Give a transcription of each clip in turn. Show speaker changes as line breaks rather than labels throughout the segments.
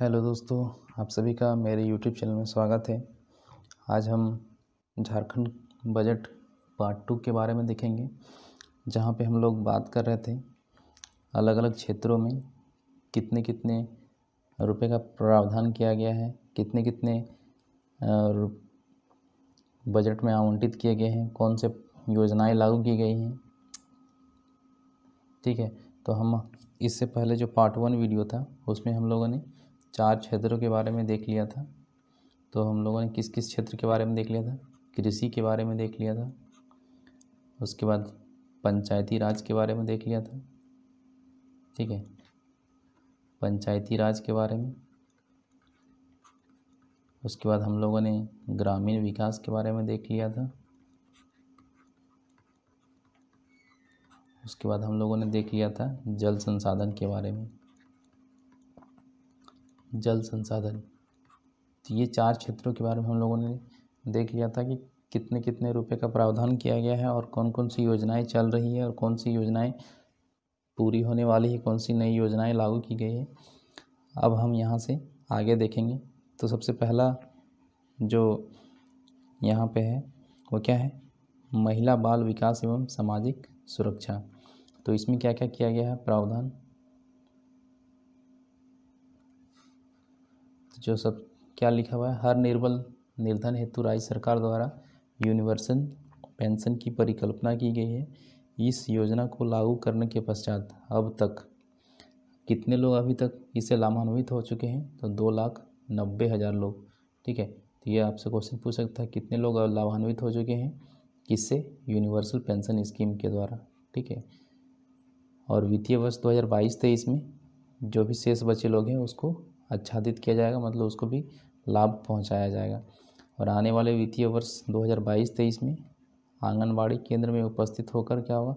hello दोस्तों आप सभी का मेरे यूट्यूब चैनल में स्वागत है आज हम झारखंड बजट पार्ट टू के बारे में देखेंगे जहाँ पे हम लोग बात कर रहे थे अलग अलग क्षेत्रों में कितने कितने रुपए का प्रावधान किया गया है कितने कितने बजट में आवंटित किए गए हैं कौन से योजनाएं लागू की गई हैं ठीक है तो हम इससे पहले जो पार्ट वन वीडियो था उसमें हम लोगों ने चार क्षेत्रों के बारे में देख लिया था तो हम लोगों ने किस किस क्षेत्र के बारे में देख लिया था कृषि के बारे में देख लिया था उसके बाद पंचायती राज के बारे में देख लिया था ठीक है पंचायती राज के बारे में उसके बाद हम लोगों ने ग्रामीण विकास के बारे में देख लिया था उसके बाद हम लोगों ने देख लिया था जल संसाधन के बारे में जल संसाधन तो ये चार क्षेत्रों के बारे में हम लोगों ने देख लिया था कि कितने कितने रुपए का प्रावधान किया गया है और कौन कौन सी योजनाएं चल रही है और कौन सी योजनाएं पूरी होने वाली है कौन सी नई योजनाएं लागू की गई है अब हम यहाँ से आगे देखेंगे तो सबसे पहला जो यहाँ पे है वो क्या है महिला बाल विकास एवं सामाजिक सुरक्षा तो इसमें क्या क्या किया गया है प्रावधान जो सब क्या लिखा हुआ है हर निर्बल निर्धन हेतु राज्य सरकार द्वारा यूनिवर्सल पेंशन की परिकल्पना की गई है इस योजना को लागू करने के पश्चात अब तक कितने लोग अभी तक इससे लाभान्वित हो चुके हैं तो दो लाख नब्बे हज़ार लोग ठीक है तो ये आपसे क्वेश्चन पूछ सकता है कितने लोग लाभान्वित हो चुके हैं किससे यूनिवर्सल पेंशन स्कीम के द्वारा ठीक है और वित्तीय वर्ष दो हज़ार में जो भी शेष बचे लोग हैं उसको आच्छादित किया जाएगा मतलब उसको भी लाभ पहुंचाया जाएगा और आने वाले वित्तीय वर्ष 2022-23 में आंगनबाड़ी केंद्र में उपस्थित होकर क्या हुआ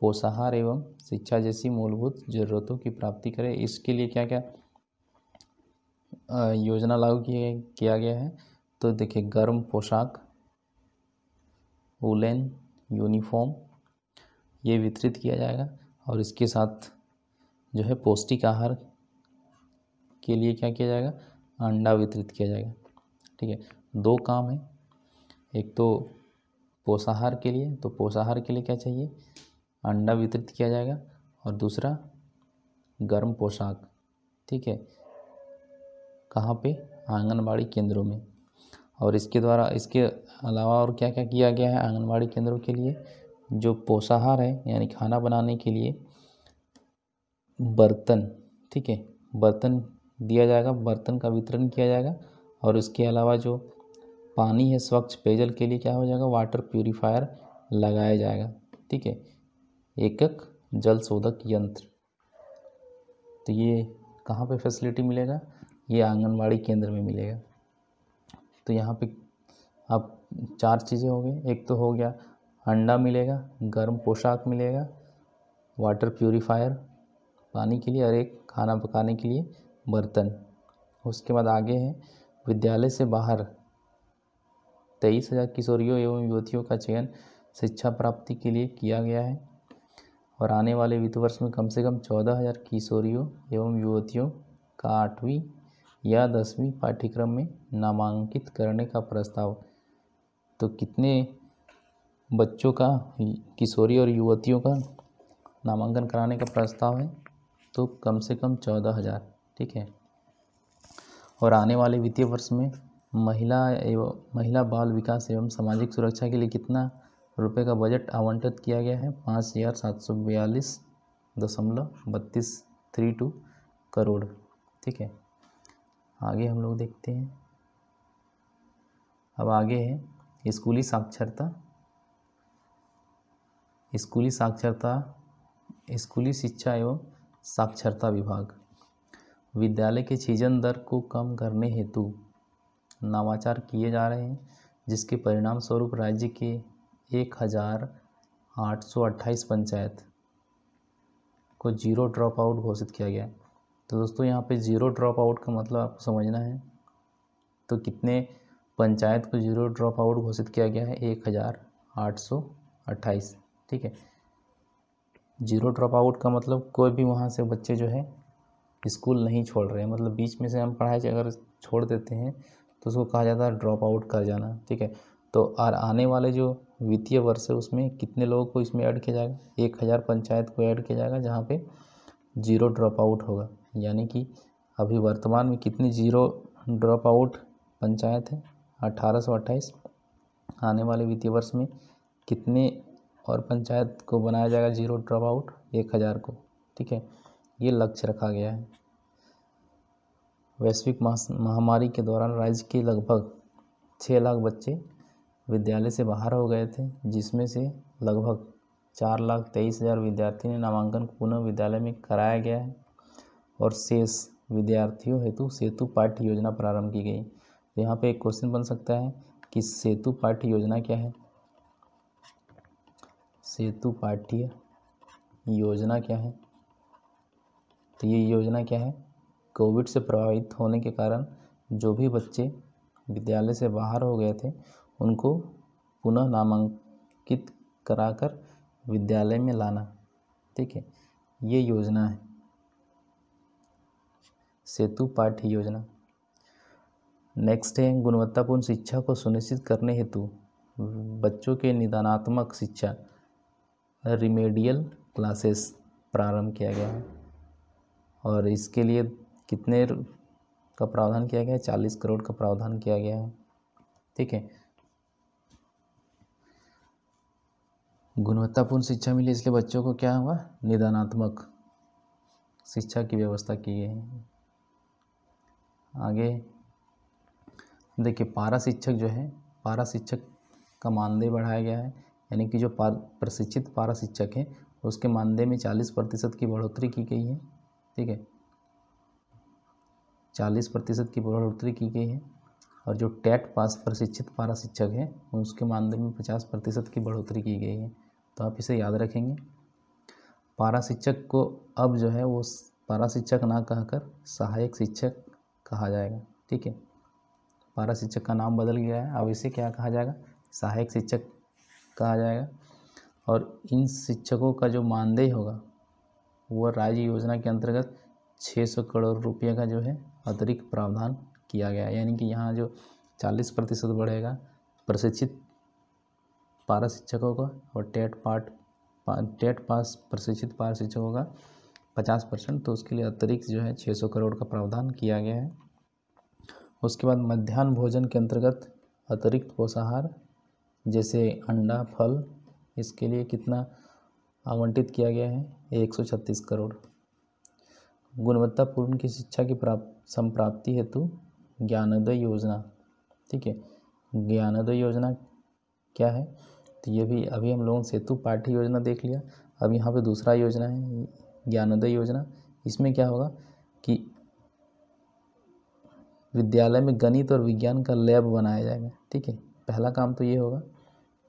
पोषाहार एवं शिक्षा जैसी मूलभूत ज़रूरतों की प्राप्ति करें इसके लिए क्या क्या योजना लागू किया गया है तो देखिए गर्म पोशाक वुलन यूनिफॉर्म ये वितरित किया जाएगा और इसके साथ जो है पौष्टिक आहार के लिए क्या किया जाएगा अंडा वितरित किया जाएगा ठीक है दो काम है एक तो पोषाहार के लिए तो पोषाहार के लिए क्या चाहिए अंडा वितरित किया जाएगा और दूसरा गर्म पोशाक ठीक है कहाँ पे आंगनबाड़ी केंद्रों में और इसके द्वारा इसके अलावा और क्या क्या किया गया है आंगनबाड़ी केंद्रों के लिए जो पोषाहार है यानी खाना बनाने के लिए बर्तन ठीक है बर्तन दिया जाएगा बर्तन का वितरण किया जाएगा और इसके अलावा जो पानी है स्वच्छ पेयजल के लिए क्या हो जाएगा वाटर प्योरीफायर लगाया जाएगा ठीक है एकक जल शोधक यंत्र तो ये कहाँ पे फैसिलिटी मिलेगा ये आंगनवाड़ी केंद्र में मिलेगा तो यहाँ पे आप चार चीज़ें हो गई एक तो हो गया अंडा मिलेगा गर्म पोशाक मिलेगा वाटर प्योरीफायर पानी के लिए और एक खाना पकाने के लिए बर्तन उसके बाद आगे है विद्यालय से बाहर तेईस हज़ार किशोरियों एवं युवतियों का चयन शिक्षा प्राप्ति के लिए किया गया है और आने वाले वित्त वर्ष में कम से कम चौदह हज़ार किशोरियों एवं युवतियों का आठवीं या दसवीं पाठ्यक्रम में नामांकित करने का प्रस्ताव तो कितने बच्चों का किशोरी और युवतियों का नामांकन कराने का प्रस्ताव है तो कम से कम चौदह हज़ार ठीक है और आने वाले वित्तीय वर्ष में महिला एवं महिला बाल विकास एवं सामाजिक सुरक्षा के लिए कितना रुपए का बजट आवंटित किया गया है पाँच हज़ार सात सौ बयालीस दशमलव बत्तीस थ्री टू करोड़ ठीक है आगे हम लोग देखते हैं अब आगे है स्कूली साक्षरता स्कूली साक्षरता स्कूली शिक्षा एवं साक्षरता विभाग विद्यालय के छीजन दर को कम करने हेतु नवाचार किए जा रहे हैं जिसके परिणाम स्वरूप राज्य के एक हज़ार आठ सौ अट्ठाईस पंचायत को जीरो ड्रॉप आउट घोषित किया गया तो दोस्तों यहाँ पे जीरो ड्रॉप आउट का मतलब आपको समझना है तो कितने पंचायत को जीरो ड्रॉप आउट घोषित किया गया है एक हज़ार आठ सौ अट्ठाईस ठीक है जीरो ड्रॉप आउट का मतलब कोई भी वहाँ से बच्चे जो है स्कूल नहीं छोड़ रहे हैं मतलब बीच में से हम पढ़ाई अगर छोड़ देते हैं तो उसको कहा जाता है ड्रॉप आउट कर जाना ठीक है तो और आने वाले जो वित्तीय वर्ष है उसमें कितने लोगों को इसमें ऐड किया जाएगा एक हज़ार पंचायत को ऐड किया जाएगा जहाँ पे जीरो ड्रॉप आउट होगा यानी कि अभी वर्तमान में कितने जीरो ड्रॉप आउट पंचायत है अठारह आने वाले वित्तीय वर्ष में कितने और पंचायत को बनाया जाएगा जीरो ड्रॉप आउट एक हज़ार को ठीक है ये लक्ष्य रखा गया है वैश्विक महामारी के दौरान राज्य के लगभग छः लाख बच्चे विद्यालय से बाहर हो गए थे जिसमें से लगभग चार लाख तेईस हज़ार विद्यार्थी ने नामांकन पुनः विद्यालय में कराया गया है और शेष विद्यार्थियों हेतु सेतु पाठ्य योजना प्रारंभ की गई यहाँ पे एक क्वेश्चन बन सकता है कि सेतु पाठ्य योजना क्या है सेतु पाठ्य योजना क्या है तो ये योजना क्या है कोविड से प्रभावित होने के कारण जो भी बच्चे विद्यालय से बाहर हो गए थे उनको पुनः नामांकित कराकर विद्यालय में लाना ठीक है ये योजना है सेतु पाठ्य योजना नेक्स्ट है गुणवत्तापूर्ण शिक्षा को सुनिश्चित करने हेतु बच्चों के निदानात्मक शिक्षा रिमेडियल क्लासेस प्रारंभ किया गया है और इसके लिए कितने का प्रावधान किया गया है चालीस करोड़ का प्रावधान किया गया है ठीक है गुणवत्तापूर्ण शिक्षा मिली इसलिए बच्चों को क्या हुआ निदानात्मक शिक्षा की व्यवस्था की गई है आगे देखिए पारा शिक्षक जो है पारा शिक्षक का मानदेय बढ़ाया गया है यानी कि जो पार प्रशिक्षित पारा शिक्षक हैं उसके मानदेय में चालीस प्रतिशत की बढ़ोतरी की गई है ठीक है चालीस प्रतिशत की बढ़ोतरी की गई है और जो टेट पास प्रशिक्षित पारा शिक्षक है उसके मानदेय में पचास प्रतिशत की बढ़ोतरी की गई है तो आप इसे याद रखेंगे पारा शिक्षक को अब जो है वो पारा शिक्षक ना कहकर सहायक शिक्षक कहा जाएगा ठीक है पारा शिक्षक का नाम बदल गया है अब इसे क्या कहा जाएगा सहायक शिक्षक कहा जाएगा और इन शिक्षकों का जो मानदेय होगा व राज्य योजना के अंतर्गत 600 करोड़ रुपये का जो है अतिरिक्त प्रावधान किया गया यानी कि यहाँ जो 40 प्रतिशत बढ़ेगा प्रशिक्षित पारा शिक्षकों का और टेट पार्ट पा, टेट पास प्रशिक्षित पारा शिक्षकों का पचास परसेंट तो उसके लिए अतिरिक्त जो है छः सौ करोड़ का प्रावधान किया गया है उसके बाद मध्यान्ह भोजन के अंतर्गत अतिरिक्त पोषाहार जैसे अंडा फल इसके लिए कितना आवंटित किया गया है 136 करोड़ गुणवत्तापूर्ण की शिक्षा की प्राप्त संप्राप्ति हेतु ज्ञानोदय योजना ठीक है ज्ञानोदय योजना क्या है तो ये भी अभी हम लोगों सेतु पाठ्य योजना देख लिया अब यहाँ पे दूसरा योजना है ज्ञानोदय योजना इसमें क्या होगा कि विद्यालय में गणित और विज्ञान का लैब बनाया जाएगा ठीक है पहला काम तो ये होगा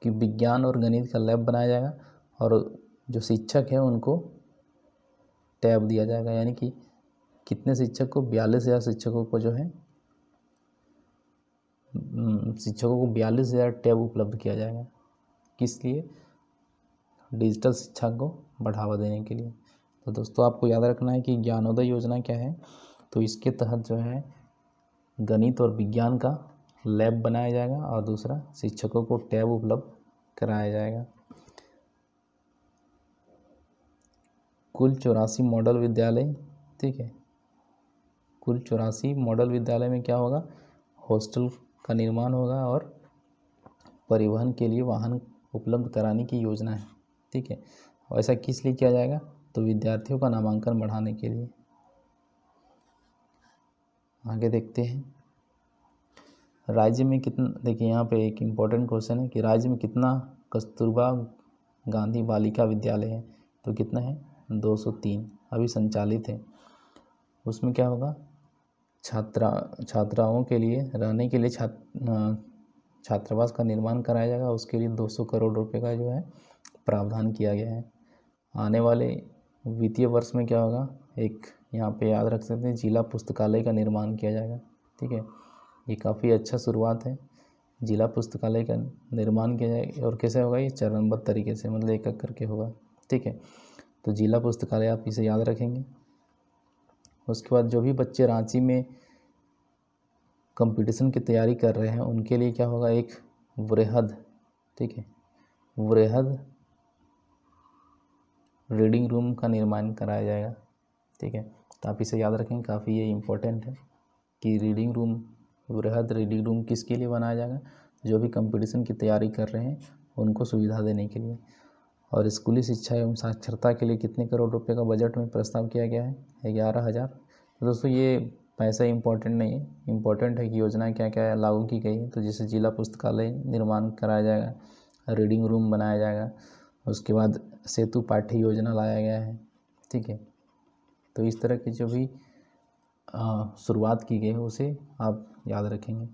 कि विज्ञान और गणित का लैब बनाया जाएगा और जो शिक्षक हैं उनको टैब दिया जाएगा यानी कि कितने शिक्षक को बयालीस हज़ार शिक्षकों को जो है शिक्षकों को बयालीस हज़ार टैब उपलब्ध किया जाएगा किस लिए डिजिटल शिक्षा को बढ़ावा देने के लिए तो दोस्तों आपको याद रखना है कि ज्ञानोदय योजना क्या है तो इसके तहत जो है गणित और विज्ञान का लैब बनाया जाएगा और दूसरा शिक्षकों को टैब उपलब्ध कराया जाएगा कुल चौरासी मॉडल विद्यालय ठीक है कुल चौरासी मॉडल विद्यालय में क्या होगा हॉस्टल का निर्माण होगा और परिवहन के लिए वाहन उपलब्ध कराने की योजना है ठीक है ऐसा किस लिए किया जाएगा तो विद्यार्थियों का नामांकन बढ़ाने के लिए आगे देखते हैं राज्य में कितना देखिए यहाँ पे एक इम्पोर्टेंट क्वेश्चन है कि राज्य में कितना कस्तूरबा गांधी बालिका विद्यालय है तो कितना है 203 अभी संचालित है उसमें क्या होगा छात्रा छात्राओं के लिए रहने के लिए छात्र छात्रावास का निर्माण कराया जाएगा उसके लिए 200 करोड़ रुपए का जो है प्रावधान किया गया है आने वाले वित्तीय वर्ष में क्या होगा एक यहाँ पे याद रख सकते हैं जिला पुस्तकालय का निर्माण किया जाएगा ठीक है ये काफ़ी अच्छा शुरुआत है जिला पुस्तकालय का निर्माण किया जाएगा और कैसे होगा ये चरणबद्ध तरीके से मतलब एक एक करके होगा ठीक है तो जिला पुस्तकालय आप इसे याद रखेंगे उसके बाद जो भी बच्चे रांची में कंपटीशन की तैयारी कर रहे हैं उनके लिए क्या होगा एक वृहद ठीक है वृहद रीडिंग रूम का निर्माण कराया जाएगा ठीक है तो आप इसे याद रखेंगे काफ़ी ये इम्पोर्टेंट है कि रीडिंग रूम वृहद रीडिंग रूम किसके लिए बनाया जाएगा जो भी कंपटीशन की तैयारी कर रहे हैं उनको सुविधा देने के लिए और स्कूली शिक्षा एवं साक्षरता के लिए कितने करोड़ रुपए का बजट में प्रस्ताव किया गया है ग्यारह हज़ार तो दोस्तों ये पैसा इम्पोर्टेंट नहीं है इम्पोर्टेंट है कि योजना क्या क्या लागू की गई है तो जैसे जिला पुस्तकालय निर्माण कराया जाएगा रीडिंग रूम बनाया जाएगा उसके बाद सेतु पाठ्य योजना लाया गया है ठीक है तो इस तरह की जो भी शुरुआत की गई है उसे आप याद रखेंगे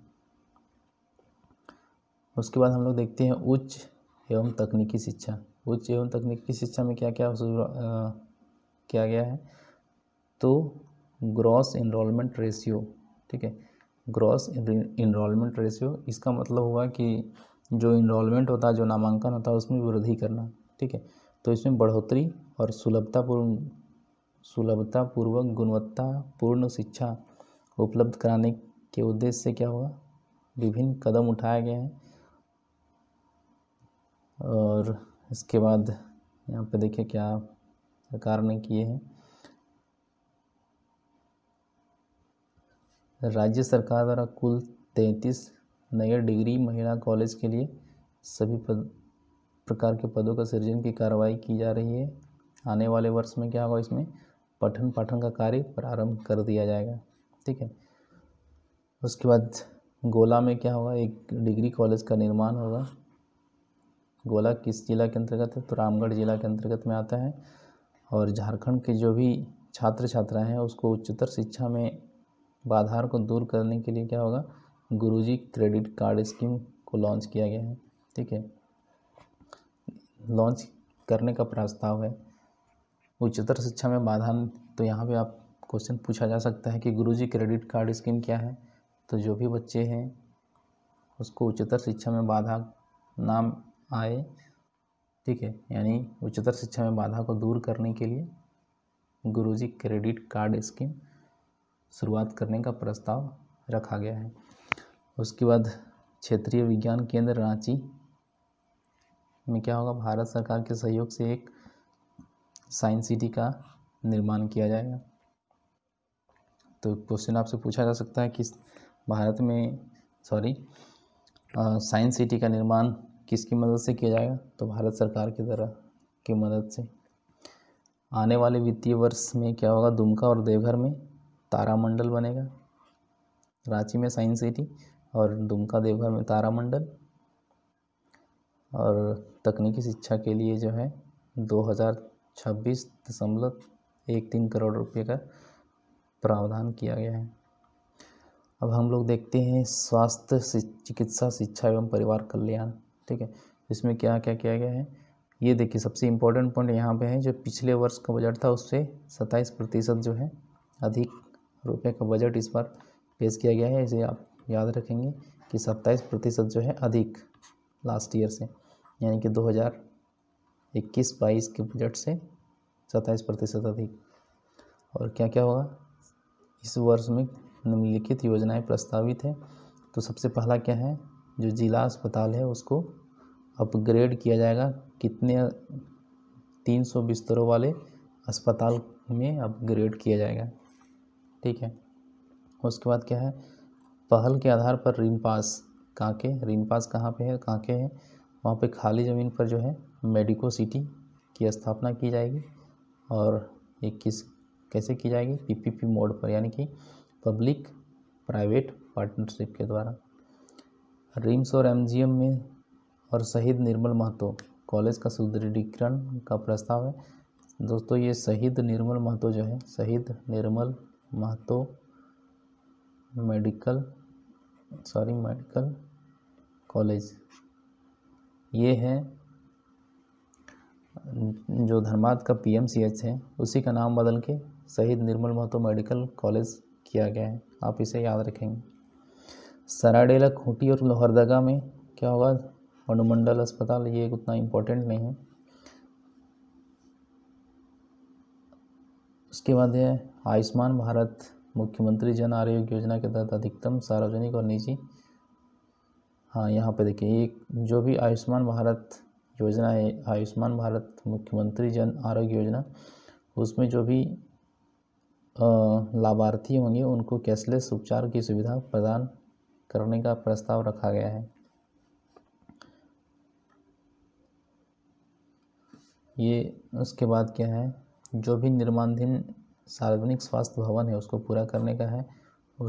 उसके बाद हम लोग देखते हैं उच्च एवं तकनीकी शिक्षा उच्च एवं तकनीकी शिक्षा में क्या क्या किया गया है तो ग्रॉस इनरोलमेंट रेशियो ठीक है ग्रॉस इनरोलमेंट रेशियो इसका मतलब हुआ कि जो इनरोलमेंट होता है जो नामांकन होता है उसमें वृद्धि करना ठीक है तो इसमें बढ़ोतरी और सुलभतापूर्ण सुलभतापूर्वक गुणवत्तापूर्ण शिक्षा उपलब्ध कराने के उद्देश्य से क्या हुआ विभिन्न कदम उठाए गए हैं और इसके बाद यहाँ पे देखिए क्या सरकार ने किए हैं राज्य सरकार द्वारा कुल तैंतीस नए डिग्री महिला कॉलेज के लिए सभी पद प्रकार के पदों का सृजन की कार्रवाई की जा रही है आने वाले वर्ष में क्या होगा इसमें पठन पाठन का कार्य प्रारंभ कर दिया जाएगा ठीक है उसके बाद गोला में क्या होगा एक डिग्री कॉलेज का निर्माण होगा गोला किस जिला के अंतर्गत है तो रामगढ़ जिला के अंतर्गत में आता है और झारखंड के जो भी छात्र छात्राएं हैं उसको उच्चतर शिक्षा में बाधार को दूर करने के लिए क्या होगा गुरुजी क्रेडिट कार्ड स्कीम को लॉन्च किया गया है ठीक है लॉन्च करने का प्रस्ताव है उच्चतर शिक्षा में बाधा तो यहाँ पे आप क्वेश्चन पूछा जा सकता है कि गुरुजी क्रेडिट कार्ड स्कीम क्या है तो जो भी बच्चे हैं उसको उच्चतर शिक्षा में बाधा नाम आए ठीक है यानी उच्चतर शिक्षा में बाधा को दूर करने के लिए गुरुजी क्रेडिट कार्ड स्कीम शुरुआत करने का प्रस्ताव रखा गया है उसके बाद क्षेत्रीय विज्ञान केंद्र रांची में क्या होगा भारत सरकार के सहयोग से एक साइंस सिटी का निर्माण किया जाएगा तो क्वेश्चन आपसे पूछा जा सकता है कि भारत में सॉरी साइंस सिटी का निर्माण किसकी मदद से किया जाएगा तो भारत सरकार की तरह की मदद से आने वाले वित्तीय वर्ष में क्या होगा दुमका और देवघर में तारामंडल बनेगा रांची में साइंस सिटी और दुमका देवघर में तारामंडल और तकनीकी शिक्षा के लिए जो है दो हज़ार छब्बीस दशमलव एक तीन करोड़ रुपये का प्रावधान किया गया है अब हम लोग देखते हैं स्वास्थ्य चिकित्सा शिक्षा एवं परिवार कल्याण ठीक है इसमें क्या क्या किया गया है ये देखिए सबसे इम्पोर्टेंट पॉइंट यहाँ पे है जो पिछले वर्ष का बजट था उससे सत्ताईस प्रतिशत जो है अधिक रुपये का बजट इस बार पेश किया गया है इसे आप याद रखेंगे कि सत्ताईस प्रतिशत जो है अधिक लास्ट ईयर से यानी कि दो हज़ार इक्कीस बाईस के बजट से सत्ताईस प्रतिशत अधिक और क्या क्या होगा इस वर्ष में निम्नलिखित योजनाएं प्रस्तावित हैं तो सबसे पहला क्या है जो ज़िला अस्पताल है उसको अपग्रेड किया जाएगा कितने तीन सौ बिस्तरों वाले अस्पताल में अपग्रेड किया जाएगा ठीक है उसके बाद क्या है पहल के आधार पर रिन पास कहाँ के रिन पास कहाँ पे है कहाँ के हैं वहाँ पे खाली ज़मीन पर जो है मेडिको सिटी की स्थापना की जाएगी और ये किस कैसे की जाएगी पीपीपी मोड पर यानी कि पब्लिक प्राइवेट पार्टनरशिप के द्वारा रिम्स और एमजीएम में और शहीद निर्मल महतो कॉलेज का सुदृढ़ीकरण का प्रस्ताव है दोस्तों ये शहीद निर्मल महतो जो है शहीद Nirmal Mahto medical sorry medical college ये है जो धर्माद का पीएमसीएच है उसी का नाम बदल के शहीद निर्मल महतो मेडिकल कॉलेज किया गया है आप इसे याद रखेंगे सराडेला खूंटी और लोहरदगा में क्या होगा अनुमंडल अस्पताल ये उतना इम्पोर्टेंट नहीं है उसके बाद है आयुष्मान भारत मुख्यमंत्री जन आरोग्य योजना के तहत अधिकतम सार्वजनिक और निजी हाँ यहाँ पे देखिए एक जो भी आयुष्मान भारत योजना है आयुष्मान भारत मुख्यमंत्री जन आरोग्य योजना उसमें जो भी लाभार्थी होंगे उनको कैशलेस उपचार की सुविधा प्रदान करने का प्रस्ताव रखा गया है ये उसके बाद क्या है जो भी निर्माणधीन सार्वजनिक स्वास्थ्य भवन है उसको पूरा करने का है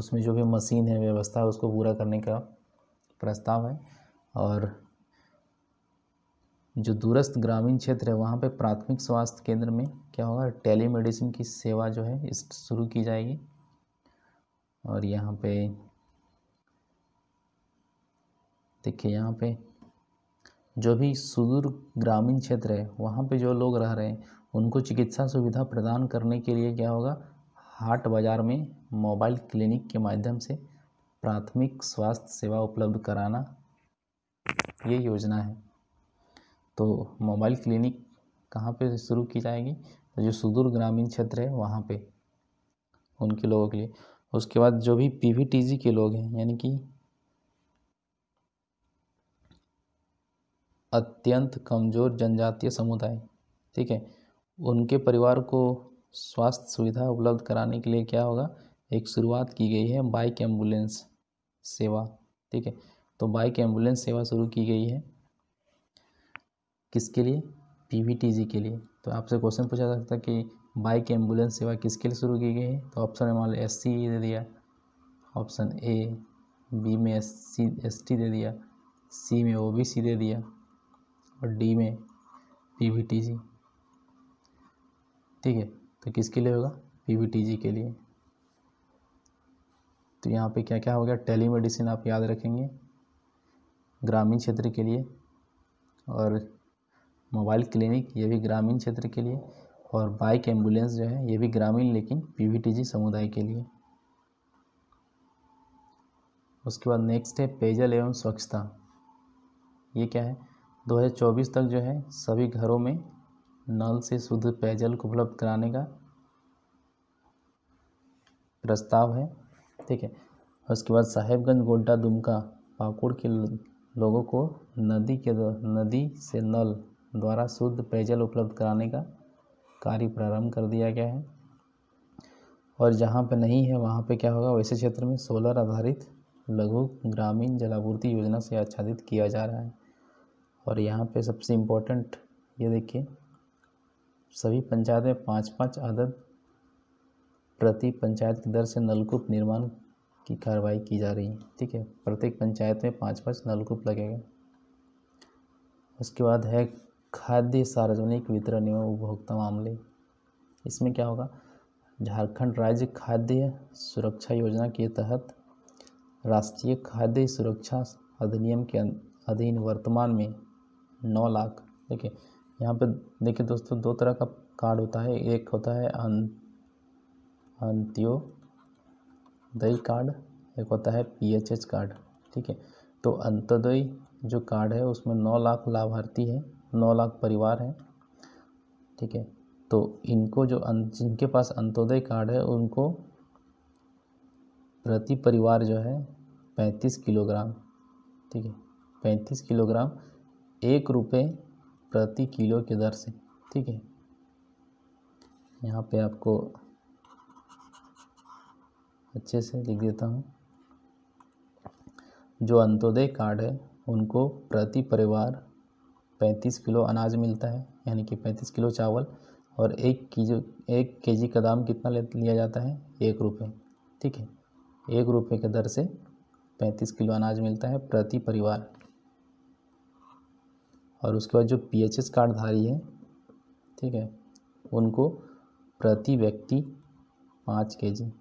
उसमें जो भी मशीन है व्यवस्था है उसको पूरा करने का प्रस्ताव है और जो दूरस्थ ग्रामीण क्षेत्र है वहाँ पे प्राथमिक स्वास्थ्य केंद्र में क्या होगा टेलीमेडिसिन की सेवा जो है इस शुरू की जाएगी और यहाँ पे देखिए यहाँ पे जो भी सुदूर ग्रामीण क्षेत्र है वहाँ पे जो लोग रह रहे हैं उनको चिकित्सा सुविधा प्रदान करने के लिए क्या होगा हाट बाज़ार में मोबाइल क्लिनिक के माध्यम से प्राथमिक स्वास्थ्य सेवा उपलब्ध कराना ये योजना है तो मोबाइल क्लिनिक कहाँ पे शुरू की जाएगी तो जो सुदूर ग्रामीण क्षेत्र है वहाँ पे उनके लोगों के लिए उसके बाद जो भी पीवीटीजी के लोग हैं यानी कि अत्यंत कमज़ोर जनजातीय समुदाय ठीक है उनके परिवार को स्वास्थ्य सुविधा उपलब्ध कराने के लिए क्या होगा एक शुरुआत की गई है बाइक एम्बुलेंस सेवा ठीक है तो बाइक एम्बुलेंस सेवा शुरू की गई है किसके लिए पीवीटीजी के लिए तो आपसे क्वेश्चन पूछा जा सकता है कि बाइक एम्बुलेंस सेवा किसके लिए शुरू की गई है तो ऑप्शन में मान लो एस दे दिया ऑप्शन ए बी में एस सी एस टी दे दिया सी में ओ बी सी दे दिया और डी में पी वी टी जी ठीक है तो किसके लिए होगा पी वी टी जी के लिए तो यहाँ पे क्या क्या हो गया टेली मेडिसिन आप याद रखेंगे ग्रामीण क्षेत्र के लिए और मोबाइल क्लिनिक ये भी ग्रामीण क्षेत्र के लिए और बाइक एम्बुलेंस जो है ये भी ग्रामीण लेकिन पीवीटीजी समुदाय के लिए उसके बाद नेक्स्ट है पेयजल एवं स्वच्छता ये क्या है 2024 तक जो है सभी घरों में नल से शुद्ध पेयजल को उपलब्ध कराने का प्रस्ताव है ठीक है और उसके बाद साहेबगंज गोड्डा दुमका पाकुड़ के लोगों को नदी के नदी से नल द्वारा शुद्ध पेयजल उपलब्ध कराने का कार्य प्रारंभ कर दिया गया है और जहाँ पर नहीं है वहाँ पे क्या होगा वैसे क्षेत्र में सोलर आधारित लघु ग्रामीण जलापूर्ति योजना से आच्छादित किया जा रहा है और यहाँ पे सबसे इम्पोर्टेंट ये देखिए सभी पंचायत में पाँच पाँच आदद प्रति पंचायत की दर से नलकूप निर्माण की कार्रवाई की जा रही है ठीक है प्रत्येक पंचायत में पाँच पाँच नलकूप लगेगा उसके बाद है खाद्य सार्वजनिक वितरण एवं उपभोक्ता मामले इसमें क्या होगा झारखंड राज्य खाद्य सुरक्षा योजना के तहत राष्ट्रीय खाद्य सुरक्षा अधिनियम के अधीन वर्तमान में नौ लाख देखिए यहाँ पर देखिए दोस्तों दो तरह का कार्ड होता है एक होता है अं, दई कार्ड एक होता है पीएचएच कार्ड ठीक है तो अंत्योदयी जो कार्ड है उसमें नौ लाख लाभार्थी है नौ लाख परिवार हैं ठीक है तो इनको जो अं, जिनके पास अंत्योदय कार्ड है उनको प्रति परिवार जो है पैंतीस किलोग्राम ठीक है पैंतीस किलोग्राम एक रुपये प्रति किलो की दर से ठीक है यहाँ पे आपको अच्छे से लिख देता हूँ जो अंत्योदय कार्ड है उनको प्रति परिवार पैंतीस किलो अनाज मिलता है यानी कि पैंतीस किलो चावल और एक की जी एक के जी का दाम कितना लिया जाता है एक रुपये ठीक है एक रुपये के दर से पैंतीस किलो अनाज मिलता है प्रति परिवार और उसके बाद जो पी एच एस कार्डधारी है ठीक है उनको प्रति व्यक्ति पाँच के जी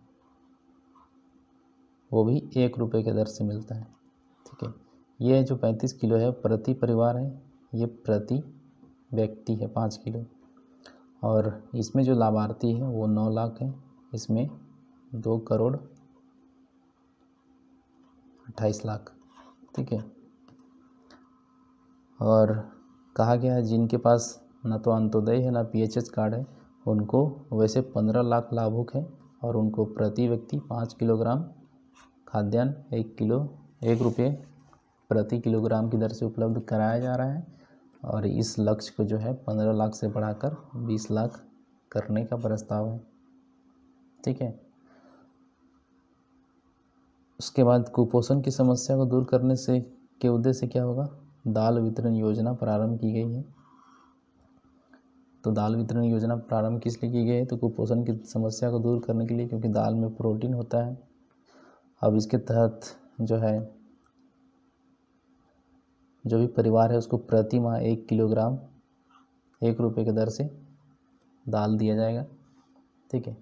वो भी एक रुपये के दर से मिलता है ठीक है ये जो पैंतीस किलो है प्रति परिवार है ये प्रति व्यक्ति है पाँच किलो और इसमें जो लाभार्थी है वो नौ लाख है इसमें दो करोड़ अट्ठाईस लाख ठीक है और कहा गया है जिनके पास ना तो अंत्योदय है ना पी एच एच कार्ड है उनको वैसे पंद्रह लाख लाभुक हैं और उनको प्रति व्यक्ति पाँच किलोग्राम खाद्यान्न एक किलो एक रुपये प्रति किलोग्राम की दर से उपलब्ध कराया जा रहा है और इस लक्ष्य को जो है पंद्रह लाख से बढ़ाकर बीस लाख करने का प्रस्ताव है ठीक है उसके बाद कुपोषण की समस्या को दूर करने से के उद्देश्य क्या होगा दाल वितरण योजना प्रारंभ की गई है तो दाल वितरण योजना प्रारंभ किस लिए की गई है तो कुपोषण की समस्या को दूर करने के लिए क्योंकि दाल में प्रोटीन होता है अब इसके तहत जो है जो भी परिवार है उसको प्रति माह एक किलोग्राम एक रुपये के दर से दाल दिया जाएगा ठीक है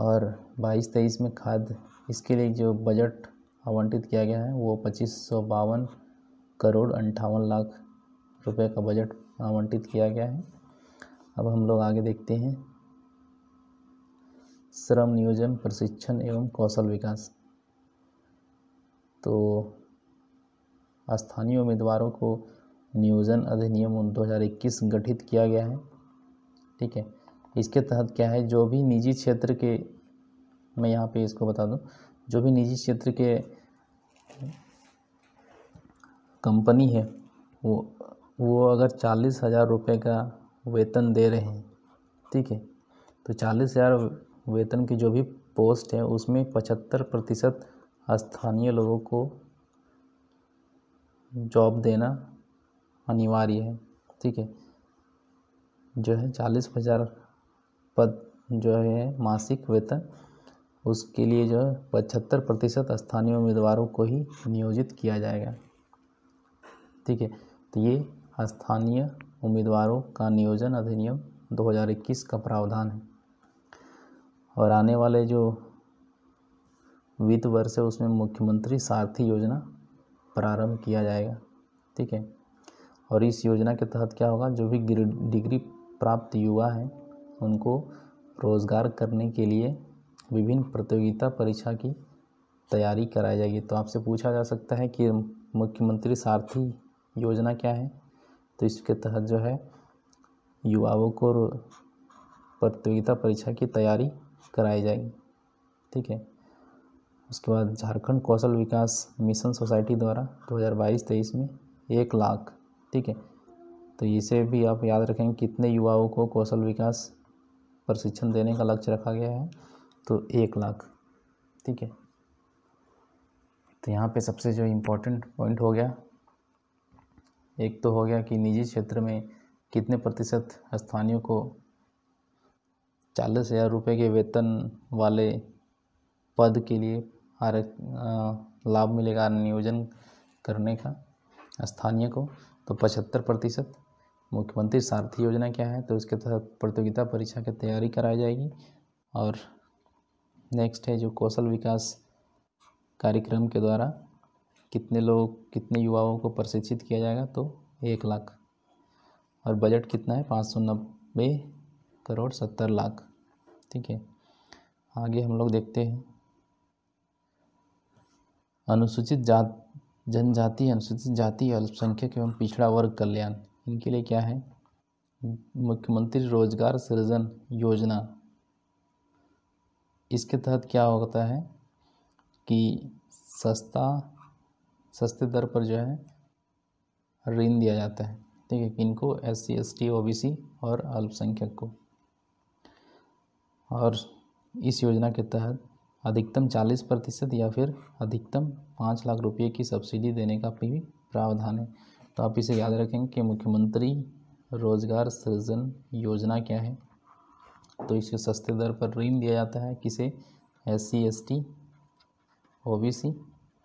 और बाईस तेईस में खाद इसके लिए जो बजट आवंटित किया गया है वो पच्चीस सौ बावन करोड़ अंठावन लाख रुपए का बजट आवंटित किया गया है अब हम लोग आगे देखते हैं श्रम नियोजन प्रशिक्षण एवं कौशल विकास तो स्थानीय उम्मीदवारों को नियोजन अधिनियम 2021 गठित किया गया है ठीक है इसके तहत क्या है जो भी निजी क्षेत्र के मैं यहाँ पे इसको बता दूँ जो भी निजी क्षेत्र के कंपनी है वो वो अगर चालीस हज़ार रुपये का वेतन दे रहे हैं ठीक है तो चालीस हज़ार वेतन की जो भी पोस्ट है उसमें पचहत्तर प्रतिशत स्थानीय लोगों को जॉब देना अनिवार्य है ठीक है जो है चालीस हज़ार पद जो है मासिक वेतन उसके लिए जो है पचहत्तर प्रतिशत स्थानीय उम्मीदवारों को ही नियोजित किया जाएगा ठीक है तो ये स्थानीय उम्मीदवारों का नियोजन अधिनियम 2021 का प्रावधान है और आने वाले जो वित्त वर्ष है उसमें मुख्यमंत्री सारथी योजना प्रारंभ किया जाएगा ठीक है और इस योजना के तहत क्या होगा जो भी डिग्री प्राप्त युवा हैं उनको रोज़गार करने के लिए विभिन्न प्रतियोगिता परीक्षा की तैयारी कराई जाएगी तो आपसे पूछा जा सकता है कि मुख्यमंत्री सारथी योजना क्या है तो इसके तहत जो है युवाओं को प्रतियोगिता परीक्षा की तैयारी कराई जाएगी ठीक है उसके बाद झारखंड कौशल विकास मिशन सोसाइटी द्वारा 2022-23 में एक लाख ठीक है तो इसे भी आप याद रखेंगे कितने युवाओं को कौशल विकास प्रशिक्षण देने का लक्ष्य रखा गया है तो एक लाख ठीक है तो यहाँ पे सबसे जो इम्पोर्टेंट पॉइंट हो गया एक तो हो गया कि निजी क्षेत्र में कितने प्रतिशत स्थानीय को चालीस हज़ार रुपये के वेतन वाले पद के लिए लाभ मिलेगा नियोजन करने का स्थानीय को तो पचहत्तर प्रतिशत मुख्यमंत्री सारथी योजना क्या है तो उसके तहत प्रतियोगिता परीक्षा की तैयारी कराई जाएगी और नेक्स्ट है जो कौशल विकास कार्यक्रम के द्वारा कितने लोग कितने युवाओं को प्रशिक्षित किया जाएगा तो एक लाख और बजट कितना है पाँच सौ नब्बे करोड़ सत्तर लाख ठीक है आगे हम लोग देखते हैं अनुसूचित जात जनजाति अनुसूचित जाति अल्पसंख्यक एवं पिछड़ा वर्ग कल्याण इनके लिए क्या है मुख्यमंत्री रोजगार सृजन योजना इसके तहत क्या होता है कि सस्ता सस्ते दर पर जो है ऋण दिया जाता है ठीक है किनको S C S T O B C और अल्पसंख्यक को और इस योजना के तहत अधिकतम चालीस प्रतिशत या फिर अधिकतम पाँच लाख रुपये की सब्सिडी देने का भी प्रावधान है तो आप इसे याद रखेंगे कि मुख्यमंत्री रोजगार सृजन योजना क्या है तो इसे सस्ते दर पर ऋण दिया जाता है किसे S C S T O B C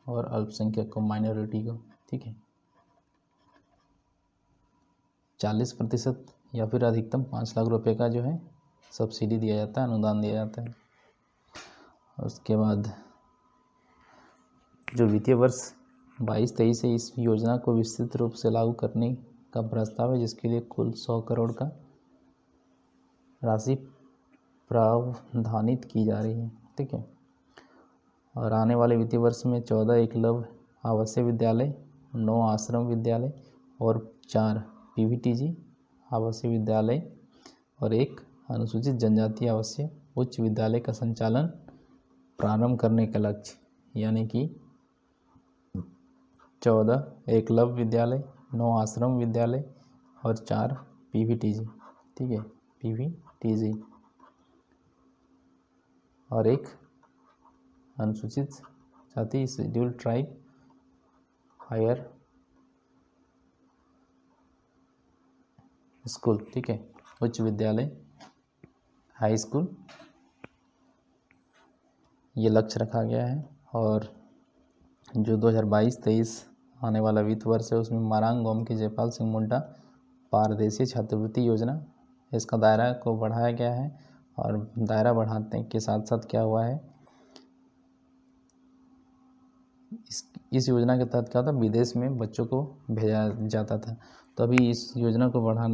और अल्पसंख्यक को माइनॉरिटी को ठीक है चालीस प्रतिशत या फिर अधिकतम पाँच लाख रुपए का जो है सब्सिडी दिया जाता है अनुदान दिया जाता है उसके बाद जो वित्तीय वर्ष बाईस तेईस से इस योजना को विस्तृत रूप से लागू करने का प्रस्ताव है जिसके लिए कुल सौ करोड़ का राशि प्रावधानित की जा रही है ठीक है और आने वाले वित्तीय वर्ष में चौदह एकलव्य आवासीय विद्यालय नौ आश्रम विद्यालय और चार पीवीटीजी आवासीय विद्यालय और एक अनुसूचित जनजाति आवासीय उच्च विद्यालय का संचालन प्रारंभ करने का लक्ष्य यानी कि चौदह एकलव्य विद्यालय नौ आश्रम विद्यालय और चार पीवीटीजी ठीक है पीवीटीजी और एक अनुसूचित जाति शेड्यूल ट्राइब हायर स्कूल ठीक है उच्च विद्यालय हाई स्कूल ये लक्ष्य रखा गया है और जो 2022-23 आने वाला वित्त वर्ष है उसमें मारांग गोम के जयपाल सिंह मुंडा पारदेशी छात्रवृत्ति योजना इसका दायरा को बढ़ाया गया है और दायरा बढ़ाने के साथ साथ क्या हुआ है इस इस योजना के तहत क्या था विदेश में बच्चों को भेजा जाता था तो अभी इस योजना को बढ़ा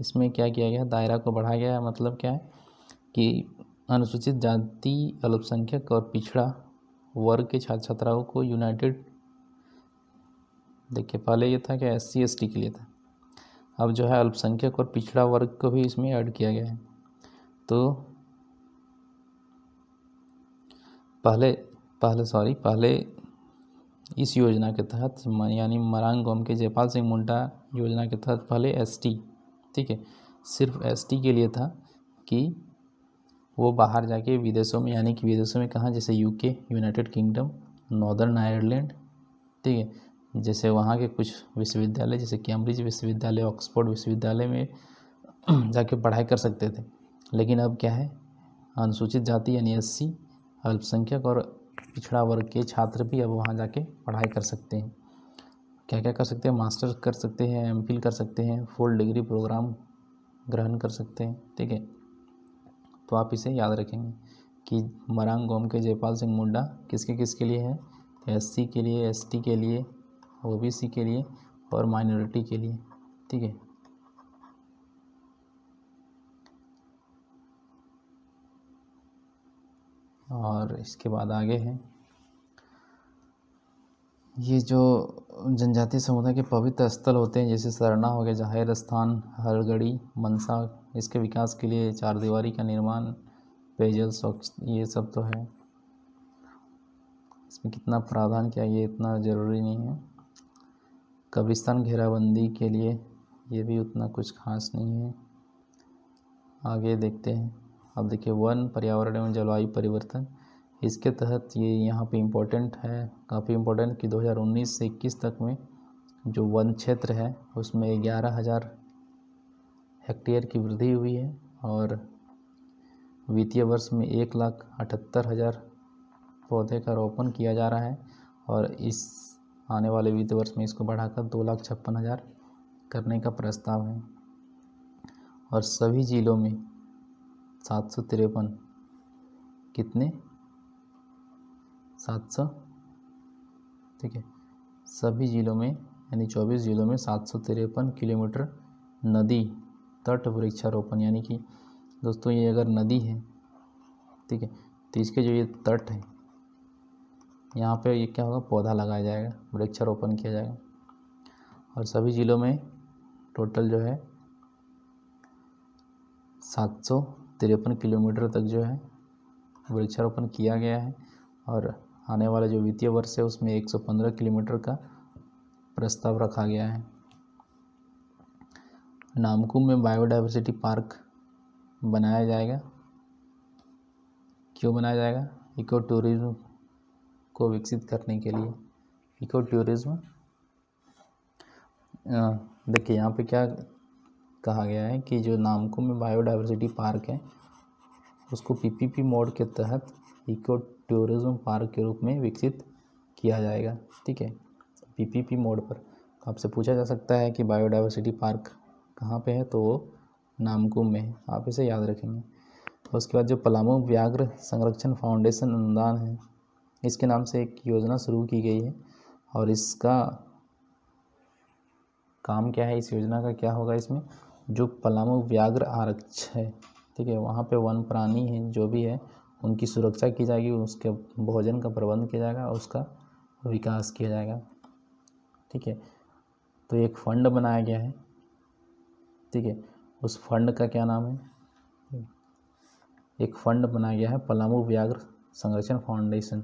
इसमें क्या किया गया दायरा को बढ़ाया गया मतलब क्या है कि अनुसूचित जाति अल्पसंख्यक और पिछड़ा वर्ग के छात्र छात्राओं को यूनाइटेड देखिए पहले ये था कि एस सी एस टी के लिए था अब जो है अल्पसंख्यक और पिछड़ा वर्ग को भी इसमें ऐड किया गया है तो पहले पहले सॉरी पहले इस योजना के तहत यानी मरांग गोम के जयपाल सिंह मुंडा योजना के तहत पहले एसटी ठीक है सिर्फ एसटी के लिए था कि वो बाहर जाके विदेशों में यानी कि विदेशों में कहाँ जैसे UK United Kingdom Northern Ireland ठीक है जैसे वहाँ के कुछ विश्वविद्यालय जैसे कैम्ब्रिज विश्वविद्यालय ऑक्सफोर्ड विश्वविद्यालय में जाके पढ़ाई कर सकते थे लेकिन अब क्या है अनुसूचित जाति यानी एस अल्पसंख्यक और पिछड़ा वर्ग के छात्र भी अब वहाँ जाके पढ़ाई कर सकते हैं क्या क्या कर सकते हैं मास्टर कर सकते हैं एम कर सकते हैं फुल डिग्री प्रोग्राम ग्रहण कर सकते हैं ठीक है तो आप इसे याद रखेंगे कि मरांग गोम के जयपाल सिंह मुंडा किसके किसके लिए है एस के लिए एस के लिए ओ के लिए और माइनॉरिटी के लिए ठीक है और इसके बाद आगे है ये जो जनजातीय समुदाय के पवित्र स्थल होते हैं जैसे सरना हो गया जाहिर स्थान हरगढ़ी मनसा इसके विकास के लिए चार दीवारी का निर्माण पेयजल स्वच्छ ये सब तो है इसमें कितना प्रावधान किया ये इतना ज़रूरी नहीं है कब्रिस्तान घेराबंदी के लिए ये भी उतना कुछ खास नहीं है आगे देखते हैं अब देखिए वन पर्यावरण एवं जलवायु परिवर्तन इसके तहत ये यहाँ पे इम्पोर्टेंट है काफ़ी इम्पोर्टेंट कि 2019 से 21 तक में जो वन क्षेत्र है उसमें ग्यारह हज़ार हेक्टेयर की वृद्धि हुई है और वित्तीय वर्ष में एक लाख अठहत्तर हज़ार पौधे का रोपण किया जा रहा है और इस आने वाले वित्तीय वर्ष में इसको बढ़ाकर दो लाख छप्पन हज़ार करने का प्रस्ताव है और सभी ज़िलों में सात सौ तिरपन कितने सात सौ ठीक है सभी ज़िलों में यानी चौबीस ज़िलों में सात सौ तिरपन किलोमीटर नदी तट वृक्षारोपण यानी कि दोस्तों ये अगर नदी है ठीक है तो इसके जो ये तट है यहाँ पे ये क्या होगा पौधा लगाया जाएगा वृक्षारोपण किया जाएगा और सभी ज़िलों में टोटल जो है सात सौ तिरपन किलोमीटर तक जो है वृक्षारोपण किया गया है और आने वाला जो वित्तीय वर्ष है उसमें 115 किलोमीटर का प्रस्ताव रखा गया है नामकुम में बायोडाइवर्सिटी पार्क बनाया जाएगा क्यों बनाया जाएगा इको टूरिज्म को विकसित करने के लिए इको टूरिज्म देखिए यहाँ पे क्या कहा गया है कि जो नामकुम में बायोडाइवर्सिटी पार्क है उसको पीपीपी मोड के तहत इको टूरिज़्म पार्क के रूप में विकसित किया जाएगा ठीक है पीपीपी मोड पर तो आपसे पूछा जा सकता है कि बायोडाइवर्सिटी पार्क कहाँ पे है तो वो नामकुम में है आप इसे याद रखेंगे तो उसके बाद जो पलामू व्याघ्र संरक्षण फाउंडेशन अनुदान है इसके नाम से एक योजना शुरू की गई है और इसका काम क्या है इस योजना का क्या होगा इसमें जो पलामू व्याघ्र आरक्ष है ठीक है वहाँ पे वन प्राणी है जो भी है उनकी सुरक्षा की जाएगी उसके भोजन का प्रबंध किया जाएगा उसका विकास किया जाएगा ठीक है तो एक फंड बनाया गया है ठीक है उस फंड का क्या नाम है एक फंड बनाया गया है पलामू व्याघ्र संरक्षण फाउंडेशन